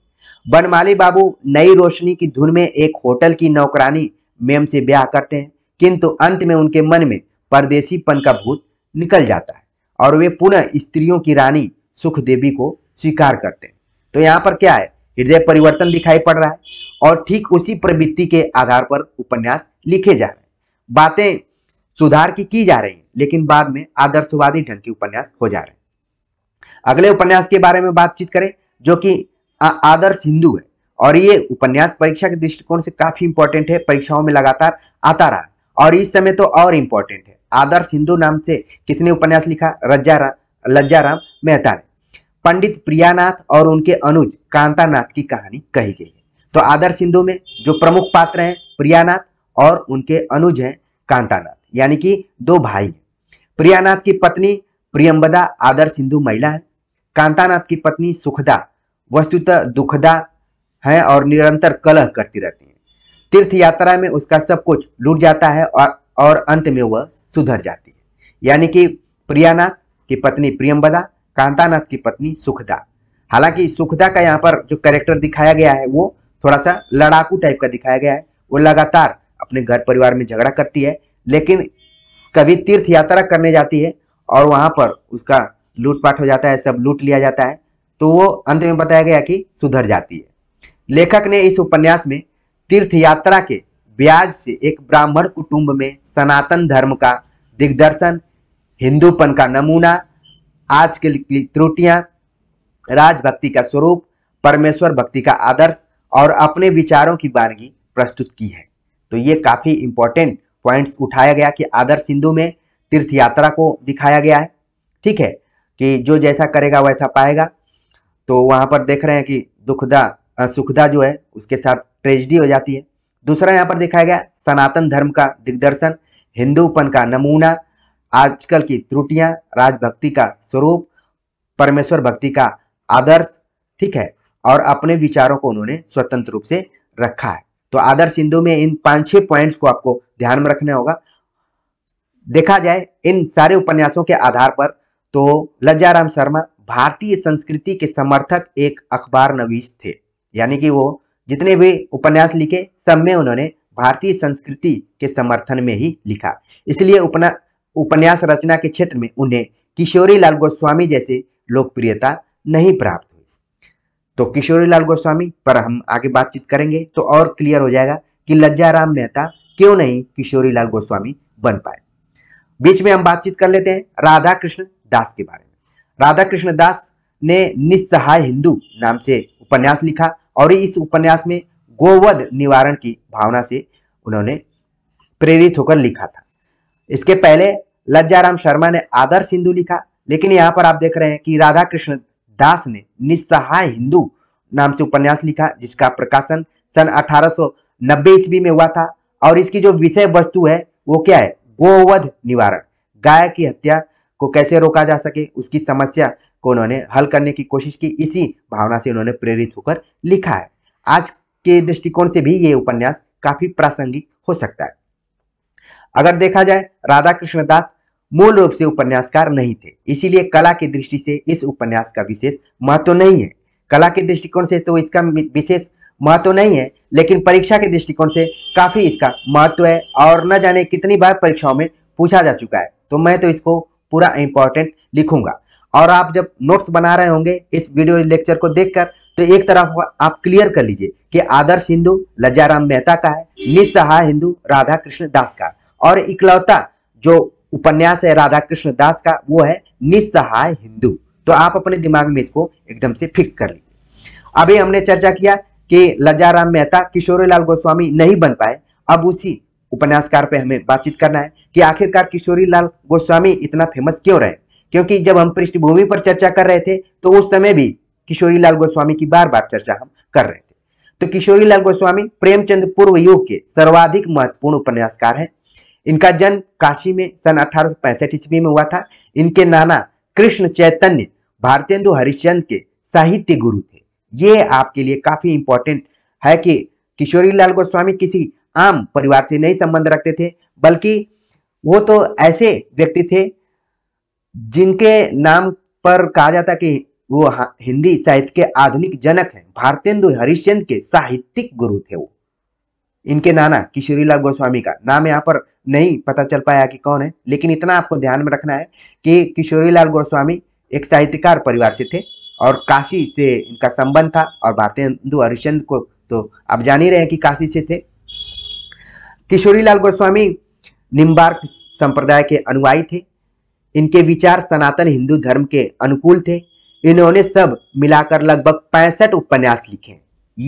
बनमाली बाबू नई रोशनी की धुन में एक होटल की नौकरानी मेम से ब्याह करते हैं किंतु अंत में उनके मन में परदेसीपन का भूत निकल जाता है और वे पुनः स्त्रियों की रानी सुख देवी को स्वीकार करते हैं तो यहाँ पर क्या है हृदय परिवर्तन दिखाई पड़ रहा है और ठीक उसी प्रवृत्ति के आधार पर उपन्यास लिखे जा रहे हैं बातें सुधार की की जा रही है लेकिन बाद में आदर्शवादी ढंग के उपन्यास हो जा रहे हैं अगले उपन्यास के बारे में बातचीत करें जो कि आदर्श हिंदू है और ये उपन्यास परीक्षा के दृष्टिकोण से काफी इंपॉर्टेंट है परीक्षाओं में लगातार आता रहा और इस समय तो और इंपॉर्टेंट है आदर्श हिंदू नाम से किसने उपन्यास लिखा रज्जारा लज्जाराम मेहता ने पंडित प्रियानाथ और उनके अनुज कांतानाथ की कहानी कही गई है तो आदर्श हिंदू में जो प्रमुख पात्र हैं प्रियानाथ और उनके अनुज हैं कांतानाथ यानी कि दो भाई हैं प्रियानाथ की पत्नी प्रियम्बदा आदर्श हिंदू महिला है कांतानाथ की पत्नी सुखदा वस्तुतः दुखदा है और निरंतर कलह करती रहती है तीर्थ यात्रा में उसका सब कुछ लूट जाता है और और अंत में वह सुधर जाती है यानी कि प्रियानाथ की पत्नी प्रियम्बदा कांतानाथ की पत्नी सुखदा हालांकि सुखदा का यहाँ पर जो कैरेक्टर दिखाया गया है वो थोड़ा सा लड़ाकू टाइप का दिखाया गया है वो लगातार अपने घर परिवार में झगड़ा करती है लेकिन कभी तीर्थ यात्रा करने जाती है और वहां पर उसका लूटपाट हो जाता है सब लूट लिया जाता है तो वो अंत में बताया गया कि सुधर जाती है लेखक ने इस उपन्यास में तीर्थ यात्रा के ब्याज से एक ब्राह्मण कुटुंब में सनातन धर्म का दिग्दर्शन हिंदूपन का नमूना आज के त्रुटियां राजभक्ति का स्वरूप परमेश्वर भक्ति का आदर्श और अपने विचारों की वानगी प्रस्तुत की है तो ये काफ़ी इंपॉर्टेंट पॉइंट्स उठाया गया कि आदर्श हिंदू में तीर्थ यात्रा को दिखाया गया है ठीक है कि जो जैसा करेगा वैसा पाएगा तो वहां पर देख रहे हैं कि दुखदा सुखदा जो है उसके साथ ट्रेजिडी हो जाती है दूसरा यहाँ पर दिखाया गया सनातन धर्म का दिग्दर्शन हिंदूपन का नमूना आजकल की त्रुटियां राजभक्ति का स्वरूप परमेश्वर भक्ति का आदर्श ठीक है और अपने विचारों को उन्होंने स्वतंत्र रूप से रखा है तो आदर्श हिंदू में इन पांच छह पॉइंट्स को आपको ध्यान में रखना होगा देखा जाए इन सारे उपन्यासों के आधार पर तो लज्जाराम शर्मा भारतीय संस्कृति के समर्थक एक अखबार नवीस थे यानी कि वो जितने भी उपन्यास लिखे सब में उन्होंने भारतीय संस्कृति के समर्थन में ही लिखा इसलिए उपना उपन्यास रचना के क्षेत्र में उन्हें किशोरी लाल गोस्वामी जैसे लोकप्रियता नहीं प्राप्त तो किशोरी लाल गोस्वामी पर हम आगे बातचीत करेंगे तो और क्लियर हो जाएगा कि लज्जाराम मेहता क्यों नहीं किशोरी लाल गोस्वामी बन पाए बीच में हम बातचीत कर लेते हैं राधा कृष्ण दास के बारे में राधा कृष्ण दास ने निस्सहाय हिंदू नाम से उपन्यास लिखा और इस उपन्यास में गोवध निवारण की भावना से उन्होंने प्रेरित होकर लिखा था इसके पहले लज्जाराम शर्मा ने आदर्श हिंदू लिखा लेकिन यहाँ पर आप देख रहे हैं कि राधा कृष्ण दास ने निस्सहाय हिंदू नाम से उपन्यास लिखा जिसका प्रकाशन सन 1890 ईस्वी में हुआ था और इसकी जो विषय वस्तु है वो क्या है गोवध निवारण गाय की हत्या को कैसे रोका जा सके उसकी समस्या को उन्होंने हल करने की कोशिश की इसी भावना से उन्होंने प्रेरित होकर लिखा है आज के दृष्टिकोण से भी ये उपन्यास काफी प्रासंगिक हो सकता है अगर देखा जाए राधा कृष्ण दास मूल रूप से उपन्यासकार नहीं थे इसीलिए कला की दृष्टि से इस उपन्यास का विशेष महत्व नहीं है कला के दृष्टिकोण से तो इसका विशेष महत्व नहीं है लेकिन परीक्षा के दृष्टिकोण से काफी इसका महत्व है और न जाने कितनी बार परीक्षाओं में पूछा जा चुका है तो मैं तो इसको पूरा इंपॉर्टेंट लिखूंगा और आप जब नोट्स बना रहे होंगे इस वीडियो लेक्चर को देखकर तो एक तरफ आप क्लियर कर लीजिए कि आदर्श हिंदू लज्जाराम मेहता का है निस्सहाय हिंदू राधा कृष्ण दास का और इकलौता जो उपन्यास है राधा कृष्ण दास का वो है निस्सहाय हिंदू तो आप अपने दिमाग में इसको एकदम से फिक्स कर लीजिए अभी हमने चर्चा किया कि लज्जाराम मेहता किशोरीलाल गोस्वामी नहीं बन पाए अब उसी उपन्यासकार पे हमें बातचीत करना है कि आखिरकार किशोरीलाल गोस्वामी इतना फेमस क्यों रहे क्योंकि जब हम पृष्ठभूमि पर चर्चा कर रहे थे तो उस समय भी किशोरीलाल गोस्वामी की बार बार चर्चा हम कर रहे थे तो किशोरीलाल गोस्वामी प्रेमचंद पूर्व युग के सर्वाधिक महत्वपूर्ण उपन्यासकार हैं इनका जन्म काशी में सन अठारह ईस्वी में हुआ था इनके नाना कृष्ण चैतन्य भारतेंदु हरिश्चंद के साहित्य गुरु थे ये आपके लिए काफी इंपॉर्टेंट है कि किशोरी लाल गोस्वामी किसी आम परिवार से नहीं संबंध रखते थे बल्कि वो तो ऐसे व्यक्ति थे जिनके नाम पर कहा जाता कि वो हिंदी साहित्य के आधुनिक जनक हैं भारतेंदु हरिश्चंद के साहित्यिक गुरु थे वो इनके नाना किशोरीलाल गोस्वामी का नाम यहाँ पर नहीं पता चल पाया कि कौन है लेकिन इतना आपको ध्यान में रखना है कि किशोरीलाल गोस्वामी एक साहित्यकार परिवार से थे और काशी से इनका संबंध था और भारतीय हिंदू हरिश्चंद्र को तो आप जान ही रहे हैं कि काशी से थे किशोरीलाल गोस्वामी निम्बार्क संप्रदाय के अनुयायी थे इनके विचार सनातन हिंदू धर्म के अनुकूल थे इन्होंने सब मिलाकर लगभग पैंसठ उपन्यास लिखे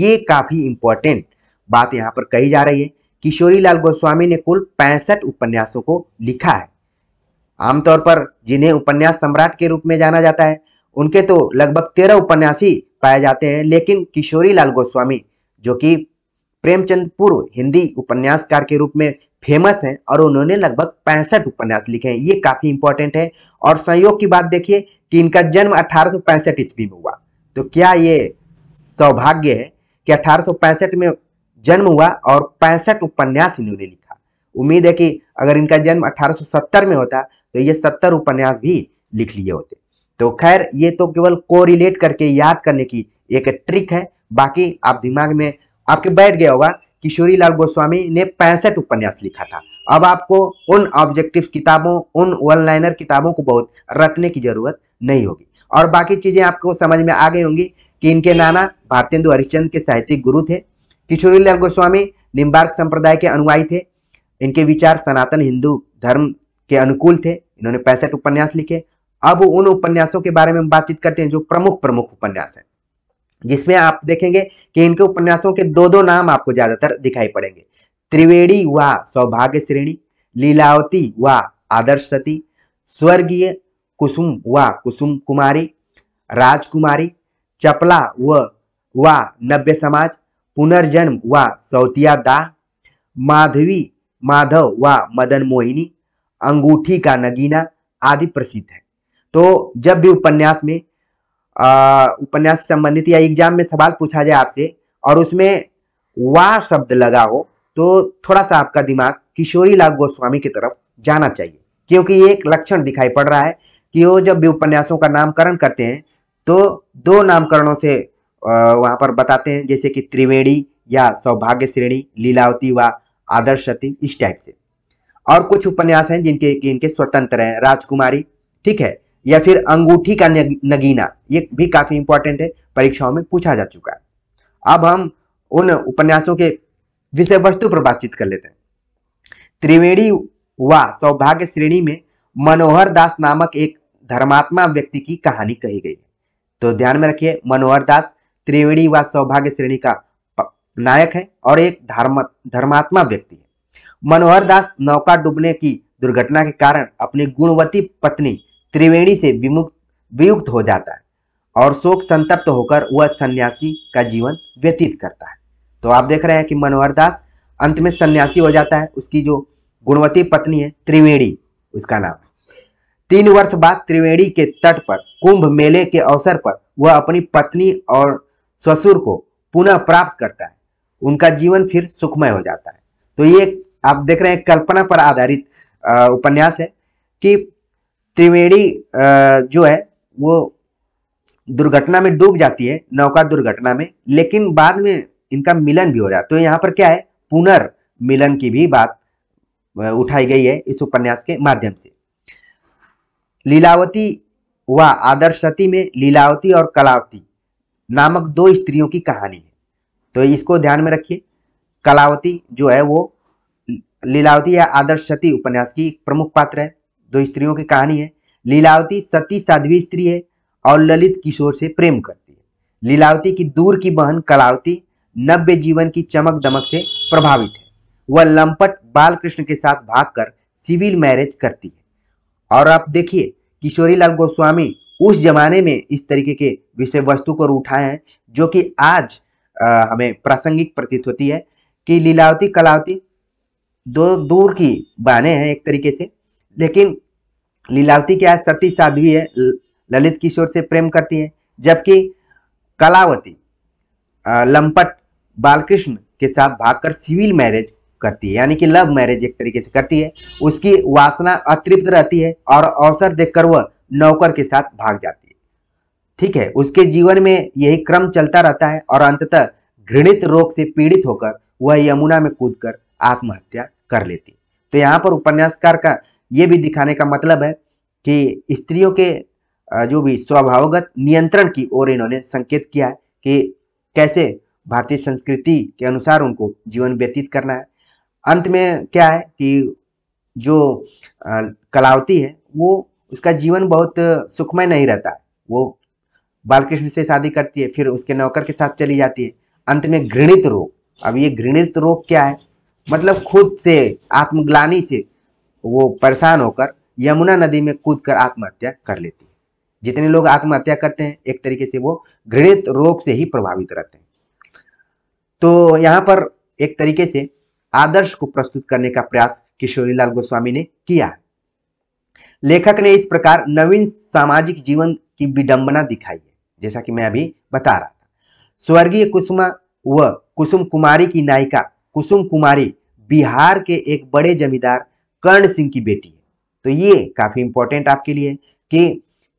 ये काफ़ी इंपॉर्टेंट बात यहाँ पर कही जा रही है किशोरी लाल गोस्वामी ने कुल पैंसठ उपन्यासों को लिखा है आमतौर पर जिन्हें उपन्यास सम्राट के रूप में जाना जाता है उनके तो लगभग तेरह उपन्यास ही पाए जाते हैं लेकिन किशोरी लाल गोस्वामी जो कि प्रेमचंद पूर्व हिंदी उपन्यासकार के रूप में फेमस हैं और उन्होंने लगभग पैंसठ उपन्यास लिखे हैं ये काफ़ी इंपॉर्टेंट है और संयोग की बात देखिए कि इनका जन्म अठारह ईस्वी में हुआ तो क्या ये सौभाग्य है कि अठारह में जन्म हुआ और पैंसठ उपन्यास इन्होंने लिखा उम्मीद है कि अगर इनका जन्म 1870 में होता तो ये 70 उपन्यास भी लिख लिए होते तो खैर ये तो केवल कोरिलेट करके याद करने की एक ट्रिक है बाकी आप दिमाग में आपके बैठ गया होगा किशोरी लाल गोस्वामी ने पैंसठ उपन्यास लिखा था अब आपको उन ऑब्जेक्टिव किताबों उन वन लाइनर किताबों को बहुत रटने की जरूरत नहीं होगी और बाकी चीज़ें आपको समझ में आ गई होंगी कि इनके नाना भारतेंदु हरिश्चंद के साहित्यिक गुरु थे किशोरीलाल गोस्वामी निम्बार्क संप्रदाय के अनुयायी थे इनके विचार सनातन हिंदू धर्म के अनुकूल थे इन्होंने पैंसठ उपन्यास लिखे अब उन उपन्यासों के बारे में हम बातचीत करते हैं जो प्रमुख प्रमुख उपन्यास है जिसमें आप देखेंगे कि इनके उपन्यासों के दो दो नाम आपको ज्यादातर दिखाई पड़ेंगे त्रिवेणी व सौभाग्य श्रेणी लीलावती व आदर्श सती स्वर्गीय कुसुम व कुसुम कुमारी राजकुमारी चपला व व नव्य समाज पुनर्जन्म वा दाह माधवी माधव व मदन मोहिनी अंगूठी का नगीना आदि प्रसिद्ध है तो जब भी उपन्यास में उपन्यास संबंधित या एग्जाम में सवाल पूछा जाए आपसे और उसमें वाह शब्द लगा हो तो थोड़ा सा आपका दिमाग किशोरी लाल गोस्वामी की तरफ जाना चाहिए क्योंकि ये एक लक्षण दिखाई पड़ रहा है कि वो जब भी उपन्यासों का नामकरण करते हैं तो दो नामकरणों से वहाँ पर बताते हैं जैसे कि त्रिवेणी या सौभाग्य श्रेणी लीलावती व आदर्शती इस टाइप से और कुछ उपन्यास हैं जिनके इनके स्वतंत्र हैं राजकुमारी ठीक है या फिर अंगूठी का नगीना ये भी काफ़ी इंपॉर्टेंट है परीक्षाओं में पूछा जा चुका है अब हम उन उपन्यासों के विषय वस्तु पर बातचीत कर लेते हैं त्रिवेणी व सौभाग्य श्रेणी में मनोहर दास नामक एक धर्मात्मा व्यक्ति की कहानी कही गई है तो ध्यान में रखिए मनोहर दास त्रिवेणी व सौभाग्य श्रेणी का नायक है और एक धर्म धर्मात्मा व्यक्ति है मनोहर दास नौका डूबने की दुर्घटना के कारण अपनी गुणवती पत्नी त्रिवेणी से विमुक्त वियुक्त हो जाता है और शोक संतप्त होकर वह सन्यासी का जीवन व्यतीत करता है तो आप देख रहे हैं कि मनोहर दास अंत में सन्यासी हो जाता है उसकी जो गुणवती पत्नी है त्रिवेणी उसका नाम तीन वर्ष बाद त्रिवेणी के तट पर कुंभ मेले के अवसर पर वह अपनी पत्नी और ससुर को पुनः प्राप्त करता है उनका जीवन फिर सुखमय हो जाता है तो ये आप देख रहे हैं कल्पना पर आधारित उपन्यास है कि त्रिवेणी जो है वो दुर्घटना में डूब जाती है नौका दुर्घटना में लेकिन बाद में इनका मिलन भी हो जाता है तो यहाँ पर क्या है पुनर्मिलन की भी बात उठाई गई है इस उपन्यास के माध्यम से लीलावती व आदर्श सती में लीलावती और कलावती नामक दो स्त्रियों की कहानी है तो इसको ध्यान में रखिए कलावती जो है वो लीलावती या आदर्श सती उपन्यास की प्रमुख पात्र है दो स्त्रियों की कहानी है लीलावती सती साध्वी स्त्री है और ललित किशोर से प्रेम करती है लीलावती की दूर की बहन कलावती नव्य जीवन की चमक दमक से प्रभावित है वह लंपट बालकृष्ण के साथ भागकर सिविल मैरिज करती है और आप देखिए किशोरीलाल गोस्वामी उस जमाने में इस तरीके के विषय वस्तु को उठाए हैं जो कि आज आ, हमें प्रासंगिक प्रतीत होती है कि लीलावती कलावती दो दूर की बाने हैं एक तरीके से लेकिन लीलावती क्या है सती साध्वी है ललित किशोर से प्रेम करती है जबकि कलावती लंपट बालकृष्ण के साथ भागकर सिविल मैरिज करती है यानी कि लव मैरिज एक तरीके से करती है उसकी वासना अतृप्त रहती है और अवसर देखकर वह नौकर के साथ भाग जाती है ठीक है उसके जीवन में यही क्रम चलता रहता है और अंततः घृणित रोग से पीड़ित होकर वह यमुना में कर आत्महत्या कर लेती तो यहाँ पर उपन्यासकार का ये भी दिखाने का मतलब है कि स्त्रियों के जो भी स्वभावगत नियंत्रण की ओर इन्होंने संकेत किया है कि कैसे भारतीय संस्कृति के अनुसार उनको जीवन व्यतीत करना है अंत में क्या है कि जो कलावती है वो उसका जीवन बहुत सुखमय नहीं रहता वो बालकृष्ण से शादी करती है फिर उसके नौकर के साथ चली जाती है अंत में घृणित रोग अब ये घृणित रोग क्या है मतलब खुद से आत्मग्लानी से वो परेशान होकर यमुना नदी में कूद कर आत्महत्या कर लेती है जितने लोग आत्महत्या करते हैं एक तरीके से वो घृणित रोग से ही प्रभावित रहते हैं तो यहाँ पर एक तरीके से आदर्श को प्रस्तुत करने का प्रयास किशोरीलाल गोस्वामी ने किया लेखक ने इस प्रकार नवीन सामाजिक जीवन की विडंबना दिखाई है जैसा कि मैं अभी बता रहा था स्वर्गीय कुसुमा व कुसुम कुमारी की नायिका कुसुम कुमारी बिहार के एक बड़े जमींदार कर्ण सिंह की बेटी है तो ये काफ़ी इंपॉर्टेंट आपके लिए कि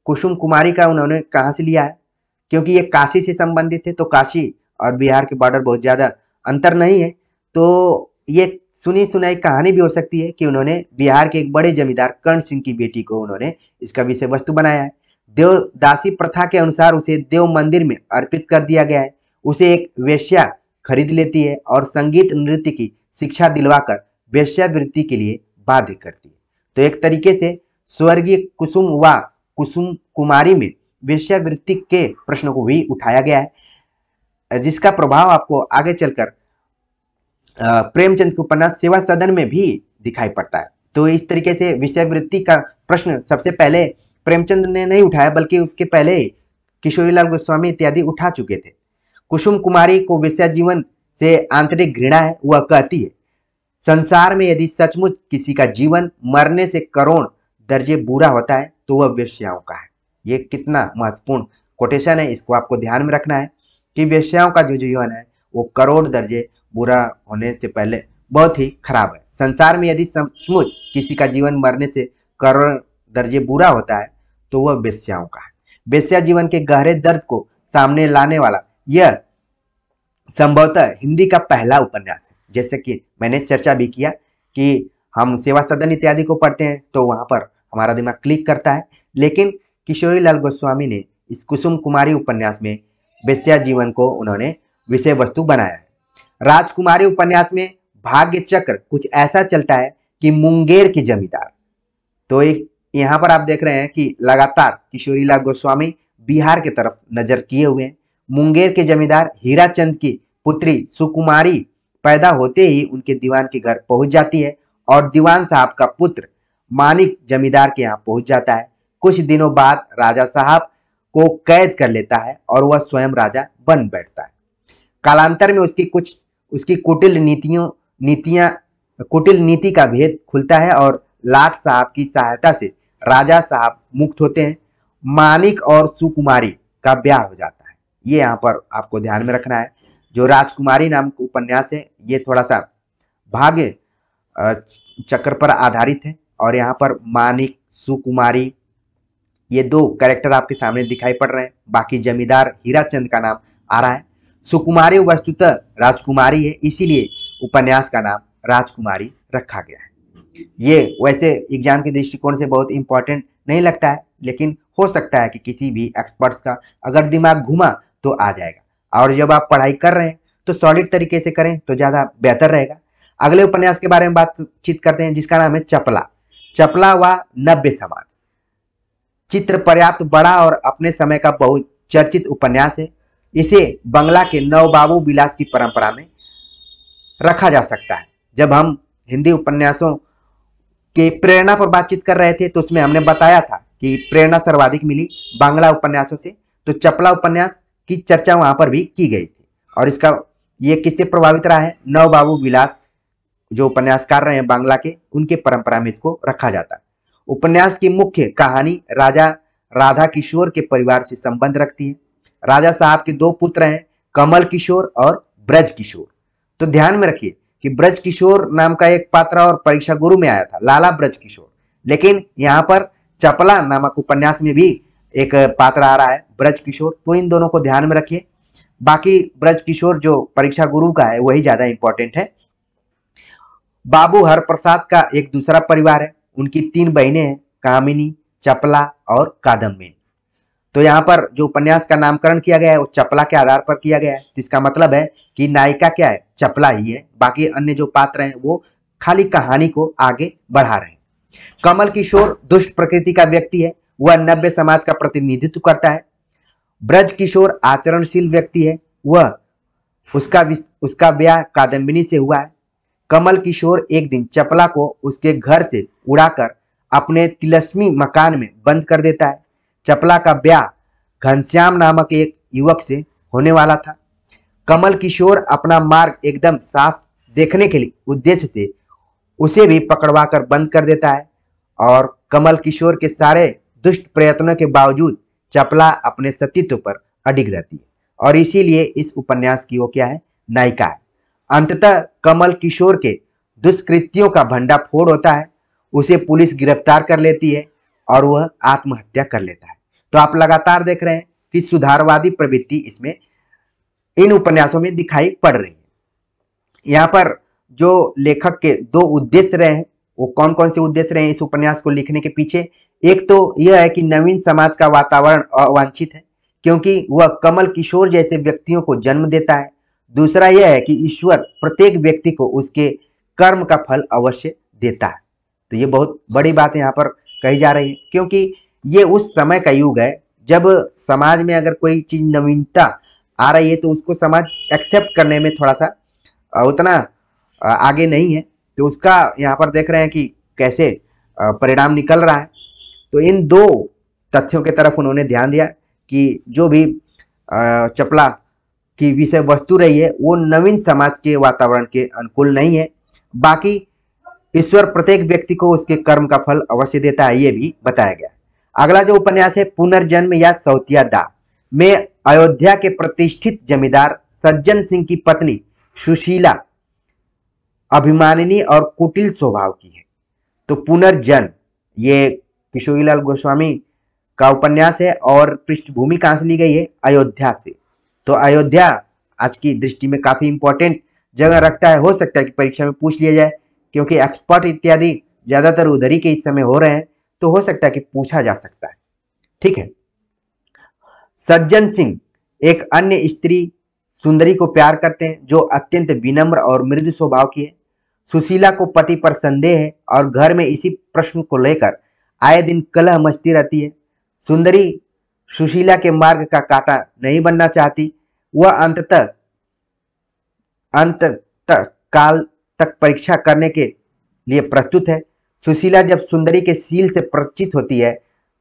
कुसुम कुमारी का उन्होंने कहाँ से लिया है क्योंकि ये काशी से संबंधित है तो काशी और बिहार के बॉर्डर बहुत ज़्यादा अंतर नहीं है तो ये सुनी सुनाई कहानी भी हो सकती है कि उन्होंने बिहार के एक बड़े जमींदार कर्ण सिंह की बेटी को उन्होंने इसका विषय वस्तु बनाया है देवदासी प्रथा के अनुसार उसे देव मंदिर में अर्पित कर दिया गया है उसे एक वेश्या खरीद लेती है और संगीत नृत्य की शिक्षा दिलवाकर वेश्यावृत्ति के लिए बाध्य करती है तो एक तरीके से स्वर्गीय कुसुम व कुसुम कुमारी में वेश्यावृत्ति के प्रश्न को भी उठाया गया है जिसका प्रभाव आपको आगे चलकर प्रेमचंद के उपन्यास सेवा सदन में भी दिखाई पड़ता है तो इस तरीके से विषयवृत्ति का प्रश्न सबसे पहले प्रेमचंद ने नहीं उठाया बल्कि उसके पहले किशोरीलाल गोस्वामी इत्यादि उठा चुके थे कुसुम कुमारी को विषय जीवन से आंतरिक घृणा है वह कहती है संसार में यदि सचमुच किसी का जीवन मरने से करोड़ दर्जे बुरा होता है तो वह वेश्याओं का है ये कितना महत्वपूर्ण कोटेशन है इसको आपको ध्यान में रखना है कि वेश्याओं का जो जीवन है वो करोड़ दर्जे बुरा होने से पहले बहुत ही खराब है संसार में यदि समुच किसी का जीवन मरने से करोड़ दर्जे बुरा होता है तो वह बेस्याओं का है बेस्या जीवन के गहरे दर्द को सामने लाने वाला यह संभवतः हिंदी का पहला उपन्यास है जैसे कि मैंने चर्चा भी किया कि हम सेवा सदन इत्यादि को पढ़ते हैं तो वहाँ पर हमारा दिमाग क्लिक करता है लेकिन किशोरी लाल गोस्वामी ने इस कुसुम कुमारी उपन्यास में बेस्या जीवन को उन्होंने विषय वस्तु बनाया है राजकुमारी उपन्यास में भाग्य चक्र कुछ ऐसा चलता है कि मुंगेर की जमींदार तो एक यहाँ पर आप देख रहे हैं कि लगातार किशोरीलाल गोस्वामी बिहार के तरफ नजर किए हुए हैं मुंगेर के जमींदार हीराचंद की पुत्री सुकुमारी पैदा होते ही उनके दीवान के घर पहुंच जाती है और दीवान साहब का पुत्र मानिक जमींदार के यहाँ पहुंच जाता है कुछ दिनों बाद राजा साहब को कैद कर लेता है और वह स्वयं राजा बन बैठता है कालांतर में उसकी कुछ उसकी कुटिल नीतियों नीतियां कुटिल नीति का भेद खुलता है और लाट साहब की सहायता से राजा साहब मुक्त होते हैं मानिक और सुकुमारी का ब्याह हो जाता है ये यहाँ पर आपको ध्यान में रखना है जो राजकुमारी नाम का उपन्यास है ये थोड़ा सा भाग्य चक्र पर आधारित है और यहाँ पर मानिक सुकुमारी ये दो कैरेक्टर आपके सामने दिखाई पड़ रहे हैं बाकी जमींदार हीरा का नाम आ रहा है सुकुमारी वस्तुतः राजकुमारी है इसीलिए उपन्यास का नाम राजकुमारी रखा गया है ये वैसे एग्जाम के दृष्टिकोण से बहुत इंपॉर्टेंट नहीं लगता है लेकिन हो सकता है कि किसी भी एक्सपर्ट्स का अगर दिमाग घुमा तो आ जाएगा और जब आप पढ़ाई कर रहे हैं तो सॉलिड तरीके से करें तो ज़्यादा बेहतर रहेगा अगले उपन्यास के बारे में बातचीत करते हैं जिसका नाम है चपला चपला व नब्बे समाज चित्र पर्याप्त बड़ा और अपने समय का बहुत चर्चित उपन्यास है इसे बंगला के नवबाबू विलास की परंपरा में रखा जा सकता है जब हम हिंदी उपन्यासों के प्रेरणा पर बातचीत कर रहे थे तो उसमें हमने बताया था कि प्रेरणा सर्वाधिक मिली बांग्ला उपन्यासों से तो चपला उपन्यास की चर्चा वहां पर भी की गई थी और इसका ये किससे प्रभावित रहा है नवबाबू विलास जो उपन्यासकार रहे हैं बांग्ला के उनके परंपरा में इसको रखा जाता उपन्यास की मुख्य कहानी राजा राधा किशोर के परिवार से संबंध रखती है राजा साहब के दो पुत्र हैं कमल किशोर और ब्रज किशोर तो ध्यान में रखिए कि ब्रज किशोर नाम का एक पात्र और परीक्षा गुरु में आया था लाला ब्रज किशोर लेकिन यहाँ पर चपला नामक उपन्यास में भी एक पात्र आ रहा है ब्रज किशोर तो इन दोनों को ध्यान में रखिए बाकी ब्रज किशोर जो परीक्षा गुरु का है वही ज्यादा इंपॉर्टेंट है बाबू हरप्रसाद का एक दूसरा परिवार है उनकी तीन बहनें हैं कामिनी चपला और कादम्बिनी तो यहाँ पर जो उपन्यास का नामकरण किया गया है वो चपला के आधार पर किया गया है जिसका मतलब है कि नायिका क्या है चपला ही है बाकी अन्य जो पात्र हैं वो खाली कहानी को आगे बढ़ा रहे हैं कमल किशोर दुष्ट प्रकृति का व्यक्ति है वह नव्य समाज का प्रतिनिधित्व करता है ब्रज किशोर आचरणशील व्यक्ति है वह उसका उसका ब्याह कादम्बिनी से हुआ है कमल किशोर एक दिन चपला को उसके घर से उड़ाकर अपने तिलस्मी मकान में बंद कर देता है चपला का ब्याह घनश्याम नामक एक युवक से होने वाला था कमल किशोर अपना मार्ग एकदम साफ देखने के लिए उद्देश्य से उसे भी पकड़वा कर बंद कर देता है और कमल किशोर के सारे दुष्ट प्रयत्नों के बावजूद चपला अपने सतीत्व पर अडिग रहती है और इसीलिए इस उपन्यास की वो क्या है नायिका है अंततः कमल किशोर के दुष्कृतियों का भंडाफोड़ होता है उसे पुलिस गिरफ्तार कर लेती है और वह आत्महत्या कर लेता है तो आप लगातार देख रहे हैं कि सुधारवादी प्रवृत्ति इसमें इन उपन्यासों में दिखाई पड़ रही है यहाँ पर जो लेखक के दो उद्देश्य रहे हैं वो कौन कौन से उद्देश्य रहे हैं इस उपन्यास को लिखने के पीछे एक तो यह है कि नवीन समाज का वातावरण अवांछित है क्योंकि वह कमल किशोर जैसे व्यक्तियों को जन्म देता है दूसरा यह है कि ईश्वर प्रत्येक व्यक्ति को उसके कर्म का फल अवश्य देता है तो ये बहुत बड़ी बात यहाँ पर कही जा रही है क्योंकि ये उस समय का युग है जब समाज में अगर कोई चीज़ नवीनता आ रही है तो उसको समाज एक्सेप्ट करने में थोड़ा सा उतना आगे नहीं है तो उसका यहाँ पर देख रहे हैं कि कैसे परिणाम निकल रहा है तो इन दो तथ्यों की तरफ उन्होंने ध्यान दिया कि जो भी चपला की विषय वस्तु रही है वो नवीन समाज के वातावरण के अनुकूल नहीं है बाकी ईश्वर प्रत्येक व्यक्ति को उसके कर्म का फल अवश्य देता है ये भी बताया गया अगला जो उपन्यास है पुनर्जन्म या सौतिया दा में अयोध्या के प्रतिष्ठित जमींदार सज्जन सिंह की पत्नी सुशीला अभिमानिनी और कुटिल स्वभाव की है तो पुनर्जन्म ये किशोरीलाल गोस्वामी का उपन्यास है और पृष्ठभूमि कहां से ली गई है अयोध्या से तो अयोध्या आज की दृष्टि में काफी इंपॉर्टेंट जगह रखता है हो सकता है कि परीक्षा में पूछ लिया जाए क्योंकि एक्सपर्ट इत्यादि ज़्यादातर उधर ही के इस समय हो रहे हैं तो हो सकता है कि पूछा जा सकता है ठीक है सज्जन सिंह एक अन्य स्त्री सुंदरी को प्यार करते हैं जो अत्यंत विनम्र और मृदु स्वभाव की है सुशीला को पति पर संदेह है और घर में इसी प्रश्न को लेकर आए दिन कलह मचती रहती है सुंदरी सुशीला के मार्ग का काटा नहीं बनना चाहती वह अंत तक अंत तक काल तक परीक्षा करने के लिए प्रस्तुत है सुशीला जब सुंदरी के सील से परिचित होती है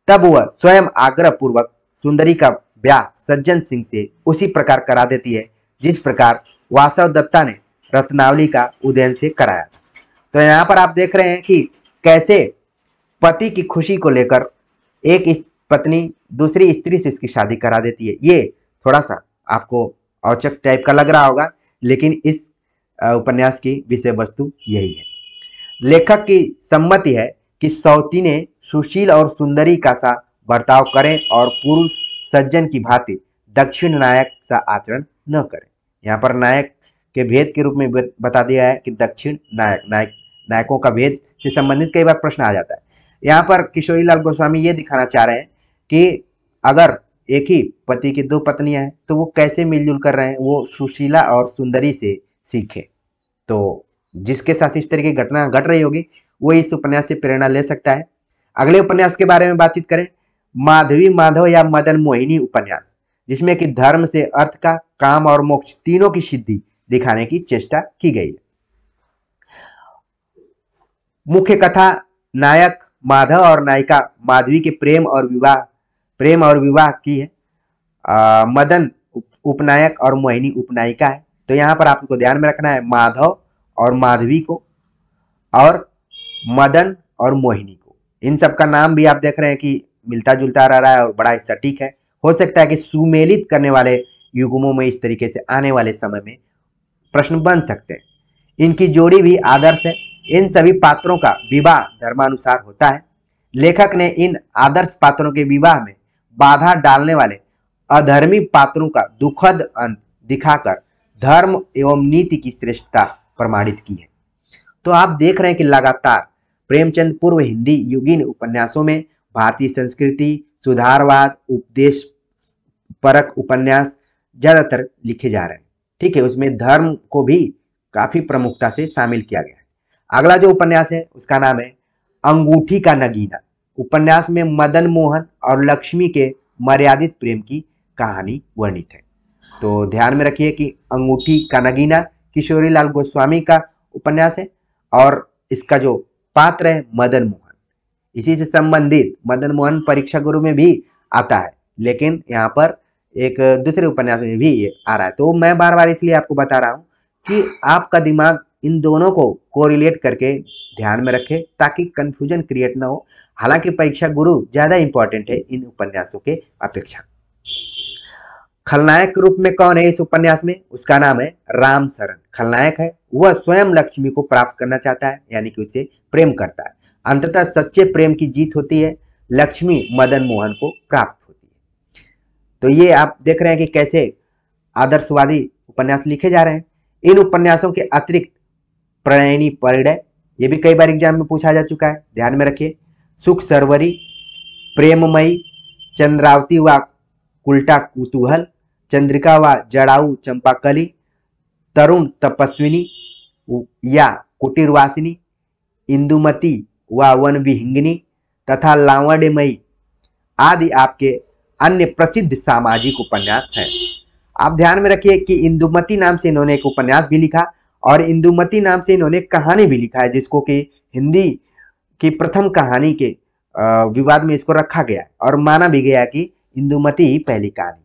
तब वह स्वयं आग्रह पूर्वक सुंदरी का ब्याह सज्जन सिंह से उसी प्रकार करा देती है जिस प्रकार वासव दत्ता ने रत्नावली का उदयन से कराया तो यहाँ पर आप देख रहे हैं कि कैसे पति की खुशी को लेकर एक पत्नी दूसरी स्त्री से इसकी शादी करा देती है ये थोड़ा सा आपको औचक टाइप का लग रहा होगा लेकिन इस उपन्यास की विषय वस्तु यही है लेखक की सम्मति है कि सौती ने सुशील और सुंदरी का सा बर्ताव करें और पुरुष सज्जन की भांति दक्षिण नायक सा आचरण न करें यहाँ पर नायक के भेद के रूप में बता दिया है कि दक्षिण नायक नायक नायकों का भेद से संबंधित कई बार प्रश्न आ जाता है यहाँ पर किशोरीलाल गोस्वामी ये दिखाना चाह रहे हैं कि अगर एक ही पति की दो पत्नियां हैं तो वो कैसे मिलजुल कर रहे हैं वो सुशीला और सुंदरी से सीखे तो जिसके साथ इस तरह की घटना घट रही होगी वो इस उपन्यास से प्रेरणा ले सकता है अगले उपन्यास के बारे में बातचीत करें माधवी माधव या मदन मोहिनी उपन्यास जिसमें कि धर्म से अर्थ का काम और मोक्ष तीनों की सिद्धि दिखाने की चेष्टा की गई है मुख्य कथा नायक माधव और नायिका माधवी के प्रेम और विवाह प्रेम और विवाह की है आ, मदन उपनायक और मोहिनी उपनायिका है तो यहाँ पर आपको ध्यान में रखना है माधव और माधवी को और मदन और मोहिनी को इन सब का नाम भी आप देख रहे हैं कि मिलता जुलता रह रहा है और बड़ा ही सटीक है हो सकता है कि सुमेलित करने वाले युगमों में इस तरीके से आने वाले समय में प्रश्न बन सकते हैं इनकी जोड़ी भी आदर्श है इन सभी पात्रों का विवाह धर्मानुसार होता है लेखक ने इन आदर्श पात्रों के विवाह में बाधा डालने वाले अधर्मी पात्रों का दुखद अंत दिखाकर धर्म एवं नीति की श्रेष्ठता प्रमाणित की है तो आप देख रहे हैं कि लगातार प्रेमचंद पूर्व हिंदी युगीन उपन्यासों में भारतीय संस्कृति सुधारवाद उपदेश परक उपन्यास ज़्यादातर लिखे जा रहे हैं ठीक है उसमें धर्म को भी काफ़ी प्रमुखता से शामिल किया गया है अगला जो उपन्यास है उसका नाम है अंगूठी का नगीना उपन्यास में मदन मोहन और लक्ष्मी के मर्यादित प्रेम की कहानी वर्णित है तो ध्यान में रखिए कि अंगूठी का नगीना किशोरी लाल गोस्वामी का उपन्यास है और इसका जो पात्र है मदन मोहन इसी से संबंधित मदन मोहन परीक्षा गुरु में भी आता है लेकिन यहाँ पर एक दूसरे उपन्यास में भी आ रहा है तो मैं बार बार इसलिए आपको बता रहा हूँ कि आपका दिमाग इन दोनों को कोरिलेट करके ध्यान में रखे ताकि कन्फ्यूजन क्रिएट ना हो हालांकि परीक्षा गुरु ज़्यादा इंपॉर्टेंट है इन उपन्यासों के अपेक्षा खलनायक के रूप में कौन है इस उपन्यास में उसका नाम है राम शरण खलनायक है वह स्वयं लक्ष्मी को प्राप्त करना चाहता है यानी कि उसे प्रेम करता है अंततः सच्चे प्रेम की जीत होती है लक्ष्मी मदन मोहन को प्राप्त होती है तो ये आप देख रहे हैं कि कैसे आदर्शवादी उपन्यास लिखे जा रहे हैं इन उपन्यासों के अतिरिक्त प्रणयनी परिणय ये भी कई बार एग्जाम में पूछा जा चुका है ध्यान में रखिए सुख सरवरी प्रेममयी चंद्रावती व उल्टा कुतूहल चंद्रिका व जड़ाऊ चंपाकली तरुण तपस्विनी या कुटीरवासिनी इंदुमती व वन विहिंगनी तथा लावणमयी आदि आपके अन्य प्रसिद्ध सामाजिक उपन्यास हैं आप ध्यान में रखिए कि इंदुमती नाम से इन्होंने एक उपन्यास भी लिखा और इंदुमती नाम से इन्होंने कहानी भी लिखा है जिसको कि हिंदी की प्रथम कहानी के विवाद में इसको रखा गया और माना भी गया कि इंदुमती ही पहली कहानी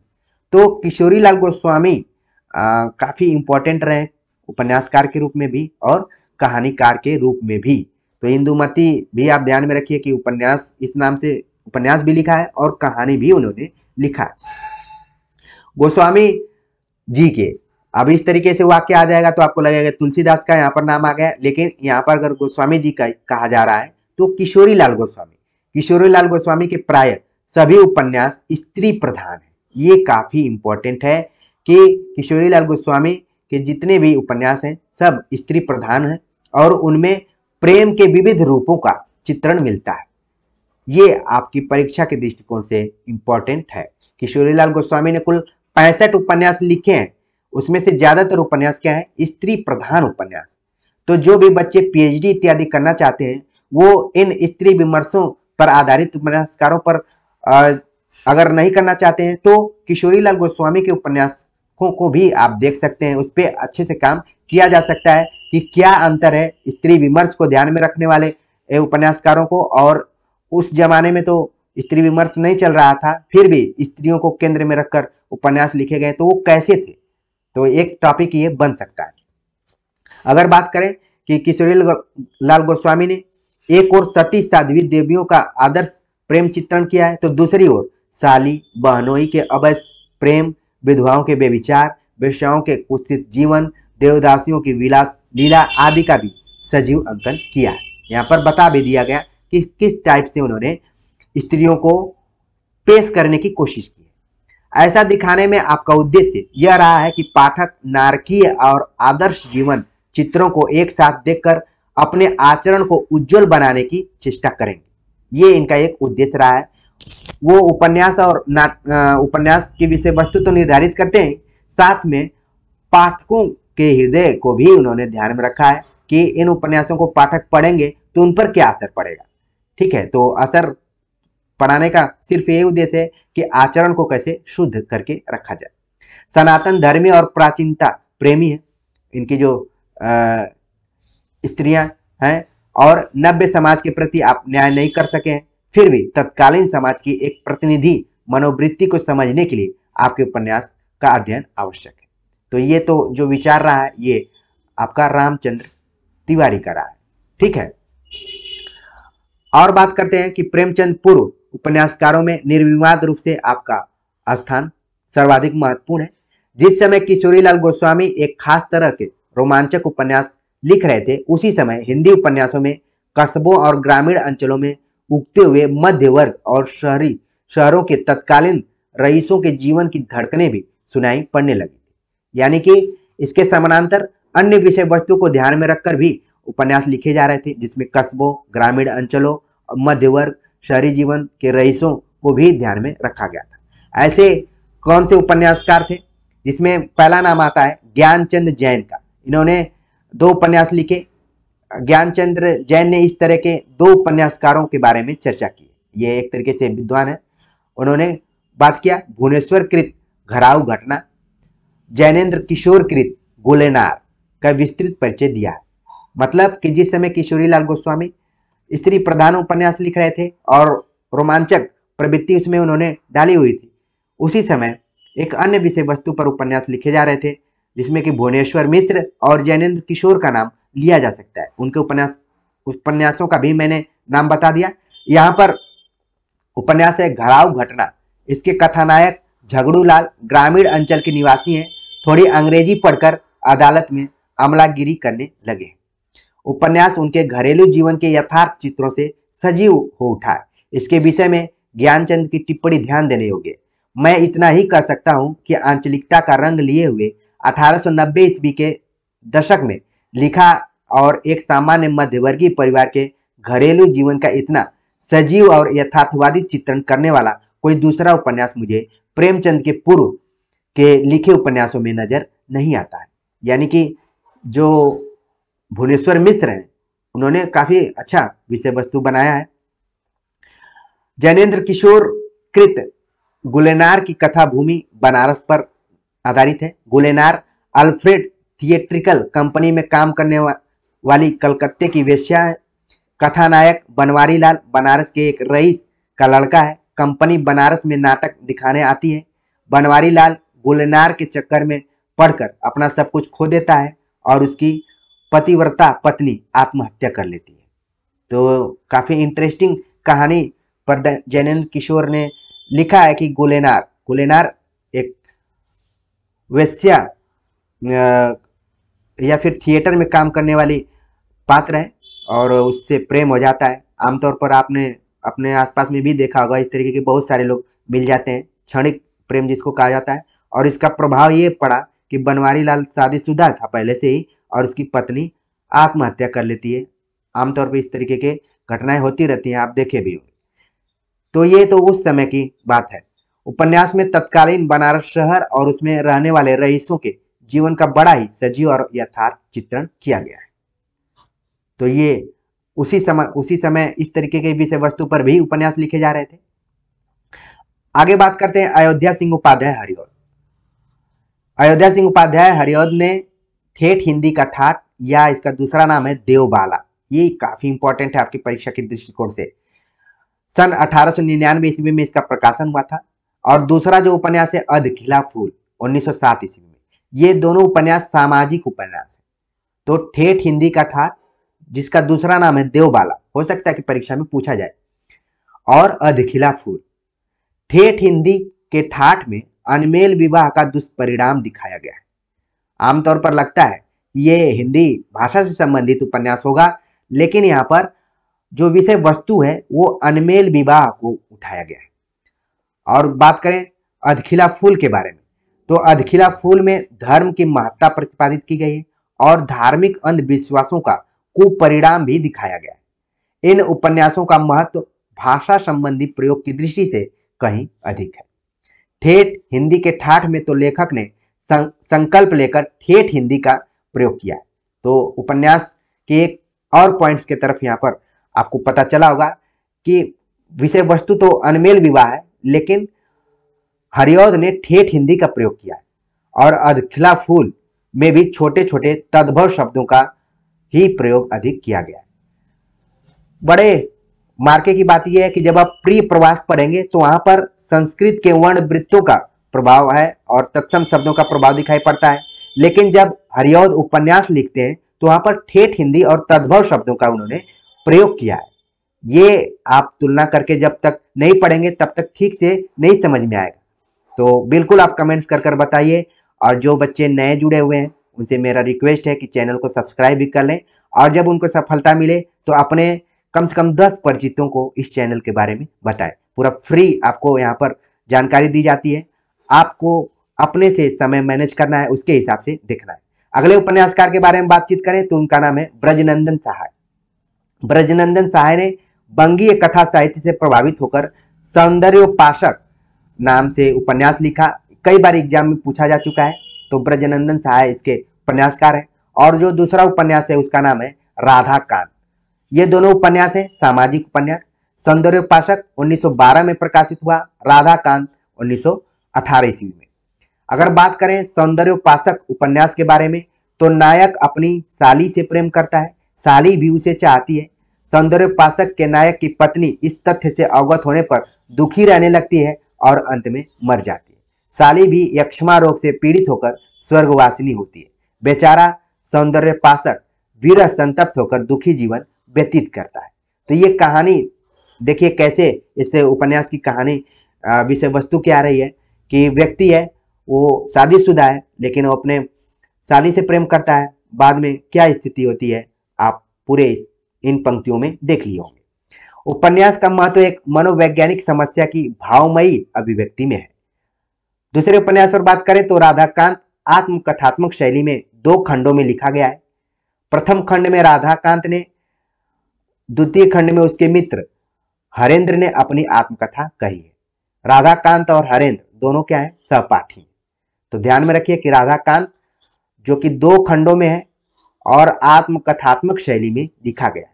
तो किशोरी लाल गोस्वामी काफ़ी इंपॉर्टेंट रहे उपन्यासकार के रूप में भी और कहानीकार के रूप में भी तो इंदुमती भी आप ध्यान में रखिए कि उपन्यास इस नाम से उपन्यास भी लिखा है और कहानी भी उन्होंने लिखा है गोस्वामी जी के अब इस तरीके से वाक्य आ जाएगा तो आपको लगेगा तुलसीदास का यहाँ पर नाम आ गया लेकिन यहाँ पर अगर गोस्वामी जी का कहा जा रहा है तो किशोरी लाल गोस्वामी किशोरी लाल गोस्वामी के प्राय सभी उपन्यास स्त्री प्रधान है ये काफ़ी इम्पोर्टेंट है कि किशोरी लाल गोस्वामी के जितने भी उपन्यास हैं सब स्त्री प्रधान हैं और उनमें प्रेम के विविध रूपों का चित्रण मिलता है ये आपकी परीक्षा के दृष्टिकोण से इम्पोर्टेंट है किशोरी लाल गोस्वामी ने कुल पैंसठ उपन्यास लिखे हैं उसमें से ज़्यादातर उपन्यास क्या है स्त्री प्रधान उपन्यास तो जो भी बच्चे पीएचडी इत्यादि करना चाहते हैं वो इन स्त्री विमर्शों पर आधारित उपन्यासकारों पर अगर नहीं करना चाहते हैं तो किशोरी लाल गोस्वामी के उपन्यासों को भी आप देख सकते हैं उस पर अच्छे से काम किया जा सकता है कि क्या अंतर है स्त्री विमर्श को ध्यान में रखने वाले उपन्यासकारों को और उस जमाने में तो स्त्री विमर्श नहीं चल रहा था फिर भी स्त्रियों को केंद्र में रखकर उपन्यास लिखे गए तो वो कैसे थे तो एक टॉपिक ये बन सकता है अगर बात करें कि किशोरी लाल गोस्वामी ने एक और सती साध्वी देवियों का आदर्श प्रेम चित्रण किया है तो दूसरी ओर साली बहनोई के अवैध प्रेम विधवाओं के बेविचार वेश्याओं के कुत्सित जीवन देवदासियों की विलास लीला आदि का भी सजीव अंकन किया है यहाँ पर बता भी दिया गया कि किस टाइप से उन्होंने स्त्रियों को पेश करने की कोशिश की है ऐसा दिखाने में आपका उद्देश्य यह रहा है कि पाठक नारकीय और आदर्श जीवन चित्रों को एक साथ देखकर अपने आचरण को उज्जवल बनाने की चेष्टा करेंगे ये इनका एक उद्देश्य रहा है वो उपन्यास और उपन्यास की विषय वस्तु तो निर्धारित करते हैं साथ में पाठकों के हृदय को भी उन्होंने ध्यान में रखा है कि इन उपन्यासों को पाठक पढ़ेंगे तो उन पर क्या असर पड़ेगा ठीक है तो असर पढ़ाने का सिर्फ यही उद्देश्य है कि आचरण को कैसे शुद्ध करके रखा जाए सनातन धर्मी और प्राचीनता प्रेमी है इनकी जो स्त्रियां हैं और नव्य समाज के प्रति आप न्याय नहीं कर सके हैं फिर भी तत्कालीन समाज की एक प्रतिनिधि मनोवृत्ति को समझने के लिए आपके उपन्यास का अध्ययन आवश्यक है तो ये तो जो विचार रहा है ये आपका रामचंद्र तिवारी का रहा है ठीक है और बात करते हैं कि प्रेमचंद पूर्व उपन्यासकारों में निर्विवाद रूप से आपका स्थान सर्वाधिक महत्वपूर्ण है जिस समय किशोरीलाल गोस्वामी एक खास तरह के रोमांचक उपन्यास लिख रहे थे उसी समय हिंदी उपन्यासों में कस्बों और ग्रामीण अंचलों में उगते हुए मध्य वर्ग और शहरी शहरों के तत्कालीन रईसों के जीवन की धड़कने भी सुनाई पड़ने लगी थी यानी कि इसके समानांतर अन्य विषय वस्तु को ध्यान में रखकर भी उपन्यास लिखे जा रहे थे जिसमें कस्बों ग्रामीण अंचलों और मध्य वर्ग शहरी जीवन के रईसों को भी ध्यान में रखा गया था ऐसे कौन से उपन्यासकार थे जिसमें पहला नाम आता है ज्ञानचंद जैन का इन्होंने दो उपन्यास लिखे ज्ञानचंद्र जैन ने इस तरह के दो उपन्यासकारों के बारे में चर्चा की ये एक तरीके से विद्वान है उन्होंने बात किया भुवनेश्वर कृत घराव घटना जैनेन्द्र किशोर कृत गोलेनार का विस्तृत परिचय दिया मतलब कि जिस समय किशोरीलाल गोस्वामी स्त्री प्रधान उपन्यास लिख रहे थे और रोमांचक प्रवृत्ति उसमें उन्होंने डाली हुई थी उसी समय एक अन्य विषय वस्तु पर उपन्यास लिखे जा रहे थे जिसमें कि भुवनेश्वर मिश्र और जैनेन्द्र किशोर का नाम लिया जा सकता है उनके उपन्यास उपन्यासों का भी मैंने नाम बता दिया यहाँ पर उपन्यास है घराव घटना इसके कथानायक झगड़ू लाल ग्रामीण अंचल के निवासी हैं थोड़ी अंग्रेजी पढ़कर अदालत में अमलागिरी करने लगे उपन्यास उनके घरेलू जीवन के यथार्थ चित्रों से सजीव हो उठा इसके विषय में ज्ञानचंद की टिप्पणी ध्यान देने योग्य मैं इतना ही कह सकता हूँ कि आंचलिकता का रंग लिए हुए 1890 ईस्वी के दशक में लिखा और एक सामान्य मध्यवर्गीय परिवार के घरेलू जीवन का इतना सजीव और यथार्थवादी चित्रण करने वाला कोई दूसरा उपन्यास मुझे प्रेमचंद के पूर्व के लिखे उपन्यासों में नजर नहीं आता है यानी कि जो भुवनेश्वर मिश्र हैं उन्होंने काफी अच्छा विषय वस्तु बनाया है जैनेन्द्र किशोर कृत गुलेनार की कथा भूमि बनारस पर आधारित है गुलेनार अल्फ्रेड थिएट्रिकल कंपनी में काम करने वा, वाली कलकत्ते की वेश्या है कथानायक बनवारी लाल बनारस के एक रईस का लड़का है कंपनी बनारस में नाटक दिखाने आती है बनवारी लाल गुलनार के चक्कर में पढ़कर अपना सब कुछ खो देता है और उसकी पतिव्रता पत्नी आत्महत्या कर लेती है तो काफ़ी इंटरेस्टिंग कहानी पर जैनेन्द्र किशोर ने लिखा है कि गुलेनार गुलेनार एक वेश्या या फिर थिएटर में काम करने वाली पात्र है और उससे प्रेम हो जाता है आमतौर पर आपने अपने आसपास में भी देखा होगा इस तरीके के बहुत सारे लोग मिल जाते हैं क्षणिक प्रेम जिसको कहा जाता है और इसका प्रभाव ये पड़ा कि बनवारी लाल शादीशुदा था पहले से ही और उसकी पत्नी आत्महत्या कर लेती है आमतौर पर इस तरीके के घटनाएं होती रहती हैं आप देखे भी होंगे तो ये तो उस समय की बात है उपन्यास में तत्कालीन बनारस शहर और उसमें रहने वाले रईसों के जीवन का बड़ा ही सजीव और यथार्थ चित्रण किया गया है तो ये उसी समय उसी समय इस तरीके के विषय वस्तु पर भी उपन्यास लिखे जा रहे थे आगे बात करते हैं अयोध्या सिंह उपाध्याय हरिओद अयोध्या सिंह उपाध्याय हरिओद ने ठेठ हिंदी का ठाट या इसका दूसरा नाम है देवबाला ये काफी इंपॉर्टेंट है आपकी परीक्षा के दृष्टिकोण से सन अठारह ईस्वी में इसका प्रकाशन हुआ था और दूसरा जो उपन्यास है अध फूल उन्नीस ईस्वी ये दोनों उपन्यास सामाजिक उपन्यास है तो ठेठ हिंदी का था जिसका दूसरा नाम है देवबाला हो सकता है कि परीक्षा में पूछा जाए और अधखिला फूल ठेठ हिंदी के ठाठ में अनमेल विवाह का दुष्परिणाम दिखाया गया है आमतौर पर लगता है ये हिंदी भाषा से संबंधित उपन्यास होगा लेकिन यहाँ पर जो विषय वस्तु है वो अनमेल विवाह को उठाया गया है और बात करें अधखिला फूल के बारे में तो अधखिला फूल में धर्म की महत्ता प्रतिपादित की गई है और धार्मिक अंधविश्वासों का कुपरिणाम भी दिखाया गया है इन उपन्यासों का महत्व भाषा संबंधी प्रयोग की दृष्टि से कहीं अधिक है ठेठ हिंदी के ठाठ में तो लेखक ने संकल्प लेकर ठेठ हिंदी का प्रयोग किया तो उपन्यास के एक और पॉइंट्स के तरफ यहाँ पर आपको पता चला होगा कि विषय वस्तु तो अनमेल विवाह है लेकिन हरिऔध ने ठेठ हिंदी का प्रयोग किया है और अधखिला फूल में भी छोटे छोटे तद्भव शब्दों का ही प्रयोग अधिक किया गया है बड़े मार्के की बात यह है कि जब आप प्री प्रवास पढ़ेंगे तो वहां पर संस्कृत के वर्ण वृत्तों का प्रभाव है और तत्सम शब्दों का प्रभाव दिखाई पड़ता है लेकिन जब हरिऔध उपन्यास लिखते हैं तो वहां पर ठेठ हिंदी और तद्भव शब्दों का उन्होंने प्रयोग किया है ये आप तुलना करके जब तक नहीं पढ़ेंगे तब तक ठीक से नहीं समझ में आएगा तो बिल्कुल आप कमेंट्स कर कर बताइए और जो बच्चे नए जुड़े हुए हैं उनसे मेरा रिक्वेस्ट है कि चैनल को सब्सक्राइब भी कर लें और जब उनको सफलता मिले तो अपने कम से कम दस परिचितों को इस चैनल के बारे में बताएं पूरा फ्री आपको यहाँ पर जानकारी दी जाती है आपको अपने से समय मैनेज करना है उसके हिसाब से देखना है अगले उपन्यासकार के बारे में बातचीत करें तो उनका नाम है ब्रजनंदन सहाय ब्रजनंदन सहाय ने बंगीय कथा साहित्य से प्रभावित होकर सौंदर्योपाशक नाम से उपन्यास लिखा कई बार एग्जाम में पूछा जा चुका है तो ब्रजनंदन सहाय इसके उपन्यासकार है और जो दूसरा उपन्यास है उसका नाम है राधा कांत ये दोनों उपन्यास है सामाजिक उपन्यास सौंदर्य उपासक उन्नीस में प्रकाशित हुआ राधा कांत उन्नीस ईस्वी में अगर बात करें सौंदर्य उपासक उपन्यास के बारे में तो नायक अपनी साली से प्रेम करता है साली भी उसे चाहती है सौंदर्य उपासक के नायक की पत्नी इस तथ्य से अवगत होने पर दुखी रहने लगती है और अंत में मर जाती है साली भी यक्षमा रोग से पीड़ित होकर स्वर्गवासिनी होती है बेचारा सौंदर्य पासक वीर संतप्त होकर दुखी जीवन व्यतीत करता है तो ये कहानी देखिए कैसे इस उपन्यास की कहानी विषय वस्तु क्या रही है कि व्यक्ति है वो शादीशुदा है लेकिन वो अपने साली से प्रेम करता है बाद में क्या स्थिति होती है आप पूरे इन पंक्तियों में देख लिए होंगे उपन्यास का महत्व एक मनोवैज्ञानिक समस्या की भावमयी अभिव्यक्ति में है दूसरे उपन्यास पर बात करें तो राधाकांत आत्मकथात्मक शैली में दो खंडों में लिखा गया है प्रथम खंड में राधाकांत ने द्वितीय खंड में उसके मित्र हरेंद्र ने अपनी आत्मकथा कही है राधाकांत और हरेंद्र दोनों क्या है सहपाठी तो ध्यान में रखिए कि राधाकांत जो कि दो खंडों में है और आत्मकथात्मक शैली में लिखा गया है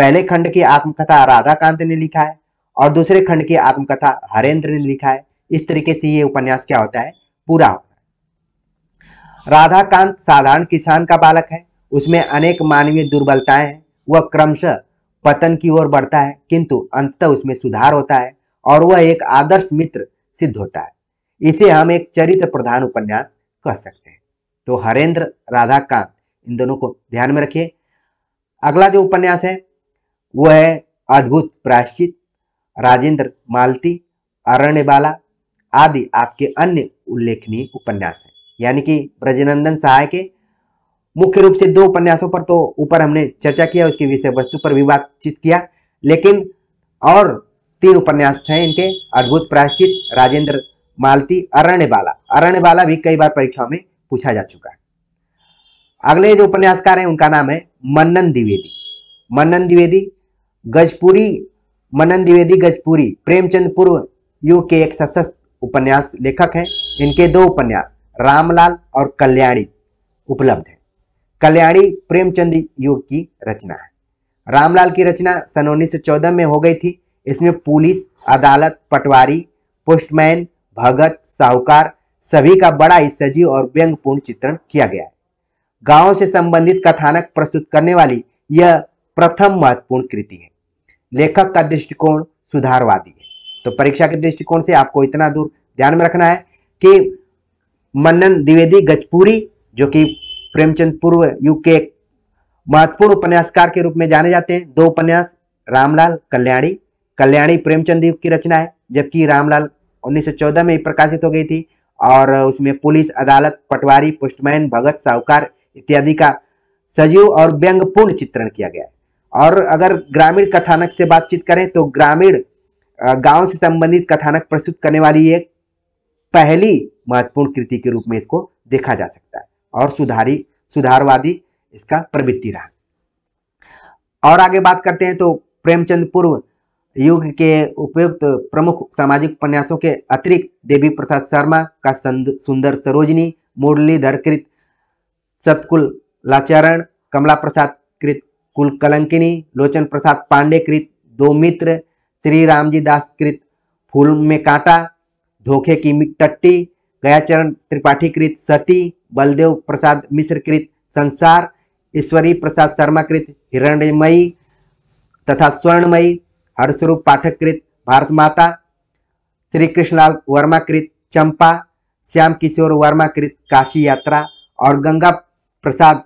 पहले खंड की आत्मकथा राधाकांत ने लिखा है और दूसरे खंड की आत्मकथा हरेंद्र ने लिखा है इस तरीके से ये उपन्यास क्या होता है पूरा होता है राधाकांत साधारण किसान का बालक है उसमें अनेक मानवीय दुर्बलताएं हैं वह क्रमशः पतन की ओर बढ़ता है किंतु अंततः उसमें सुधार होता है और वह एक आदर्श मित्र सिद्ध होता है इसे हम एक चरित्र प्रधान उपन्यास कह सकते हैं तो हरेंद्र राधाकांत इन दोनों को ध्यान में रखिए अगला जो उपन्यास है वो है अद्भुत प्राश्चित राजेंद्र मालती अरण्यबाला आदि आपके अन्य उल्लेखनीय उपन्यास हैं यानी कि ब्रजनंदन सहाय के मुख्य रूप से दो उपन्यासों पर तो ऊपर हमने चर्चा किया उसकी विषय वस्तु पर भी बातचीत किया लेकिन और तीन उपन्यास हैं इनके अद्भुत प्राश्चित राजेंद्र मालती अरण्यबाला अरण्यबाला भी कई बार परीक्षाओं में पूछा जा चुका है अगले जो उपन्यासकार हैं उनका नाम है मन्नन द्विवेदी मन्नन द्विवेदी गजपुरी मनन द्विवेदी गजपुरी प्रेमचंदपुर यू के एक सशस्त्र उपन्यास लेखक हैं इनके दो उपन्यास रामलाल और कल्याणी उपलब्ध हैं कल्याणी प्रेमचंद युग की रचना है रामलाल की रचना सन उन्नीस में हो गई थी इसमें पुलिस अदालत पटवारी पोस्टमैन भगत साहूकार सभी का बड़ा ही सजीव और व्यंगपूर्ण चित्रण किया गया है गाँव से संबंधित कथानक प्रस्तुत करने वाली यह प्रथम महत्वपूर्ण कृति है लेखक का दृष्टिकोण सुधारवादी है तो परीक्षा के दृष्टिकोण से आपको इतना दूर ध्यान में रखना है कि मन्नन द्विवेदी गजपुरी जो कि प्रेमचंद पूर्व युग के महत्वपूर्ण उपन्यासकार के रूप में जाने जाते हैं दो उपन्यास रामलाल कल्याणी कल्याणी प्रेमचंद युग की रचना है जबकि रामलाल 1914 में प्रकाशित हो गई थी और उसमें पुलिस अदालत पटवारी पोस्टमैन भगत साहूकार इत्यादि का सजीव और व्यंगपूर्ण चित्रण किया गया है और अगर ग्रामीण कथानक से बातचीत करें तो ग्रामीण गांव से संबंधित कथानक प्रस्तुत करने वाली एक पहली महत्वपूर्ण कृति के रूप में इसको देखा जा सकता है और सुधारी सुधारवादी इसका प्रवृत्ति रहा और आगे बात करते हैं तो प्रेमचंद पूर्व युग के उपयुक्त प्रमुख सामाजिक उपन्यासों के अतिरिक्त देवी प्रसाद शर्मा का सुंदर सरोजनी मुरलीधर कृत सतकुल लाचारण कमला प्रसाद कृत कुल कलंकिनी लोचन प्रसाद पांडे कृत दो मित्र श्री रामजी दास कृत फूल में कांटा धोखे की टट्टी गयाचरण त्रिपाठी कृत सती बलदेव प्रसाद मिश्र कृत संसार ईश्वरी प्रसाद शर्मा कृत हिरण्यमयी तथा स्वर्णमयी हरस्वरूप पाठक कृत भारत माता श्री कृष्णलाल वर्मा कृत चंपा श्याम किशोर वर्मा कृत काशी यात्रा और गंगा प्रसाद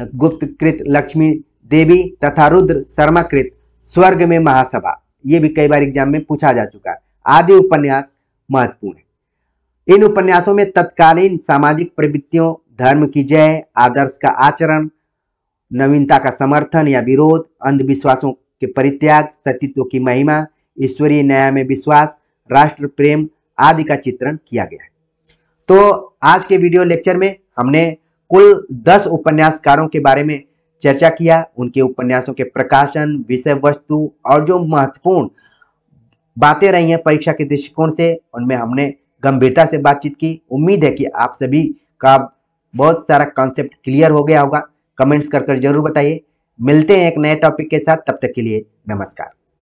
गुप्त कृत लक्ष्मी देवी तथा रुद्र शर्माकृत स्वर्ग में महासभा ये भी कई बार एग्जाम में पूछा जा चुका है आदि उपन्यास महत्वपूर्ण है इन उपन्यासों में तत्कालीन सामाजिक प्रवृत्तियों धर्म की जय आदर्श का आचरण नवीनता का समर्थन या विरोध अंधविश्वासों के परित्याग सतीत्व की महिमा ईश्वरीय न्याय में विश्वास राष्ट्र प्रेम आदि का चित्रण किया गया है तो आज के वीडियो लेक्चर में हमने कुल दस उपन्यासकारों के बारे में चर्चा किया उनके उपन्यासों के प्रकाशन विषय वस्तु और जो महत्वपूर्ण बातें रही हैं परीक्षा के दृष्टिकोण से उनमें हमने गंभीरता से बातचीत की उम्मीद है कि आप सभी का बहुत सारा कॉन्सेप्ट क्लियर हो गया होगा कमेंट्स कर कर जरूर बताइए मिलते हैं एक नए टॉपिक के साथ तब तक के लिए नमस्कार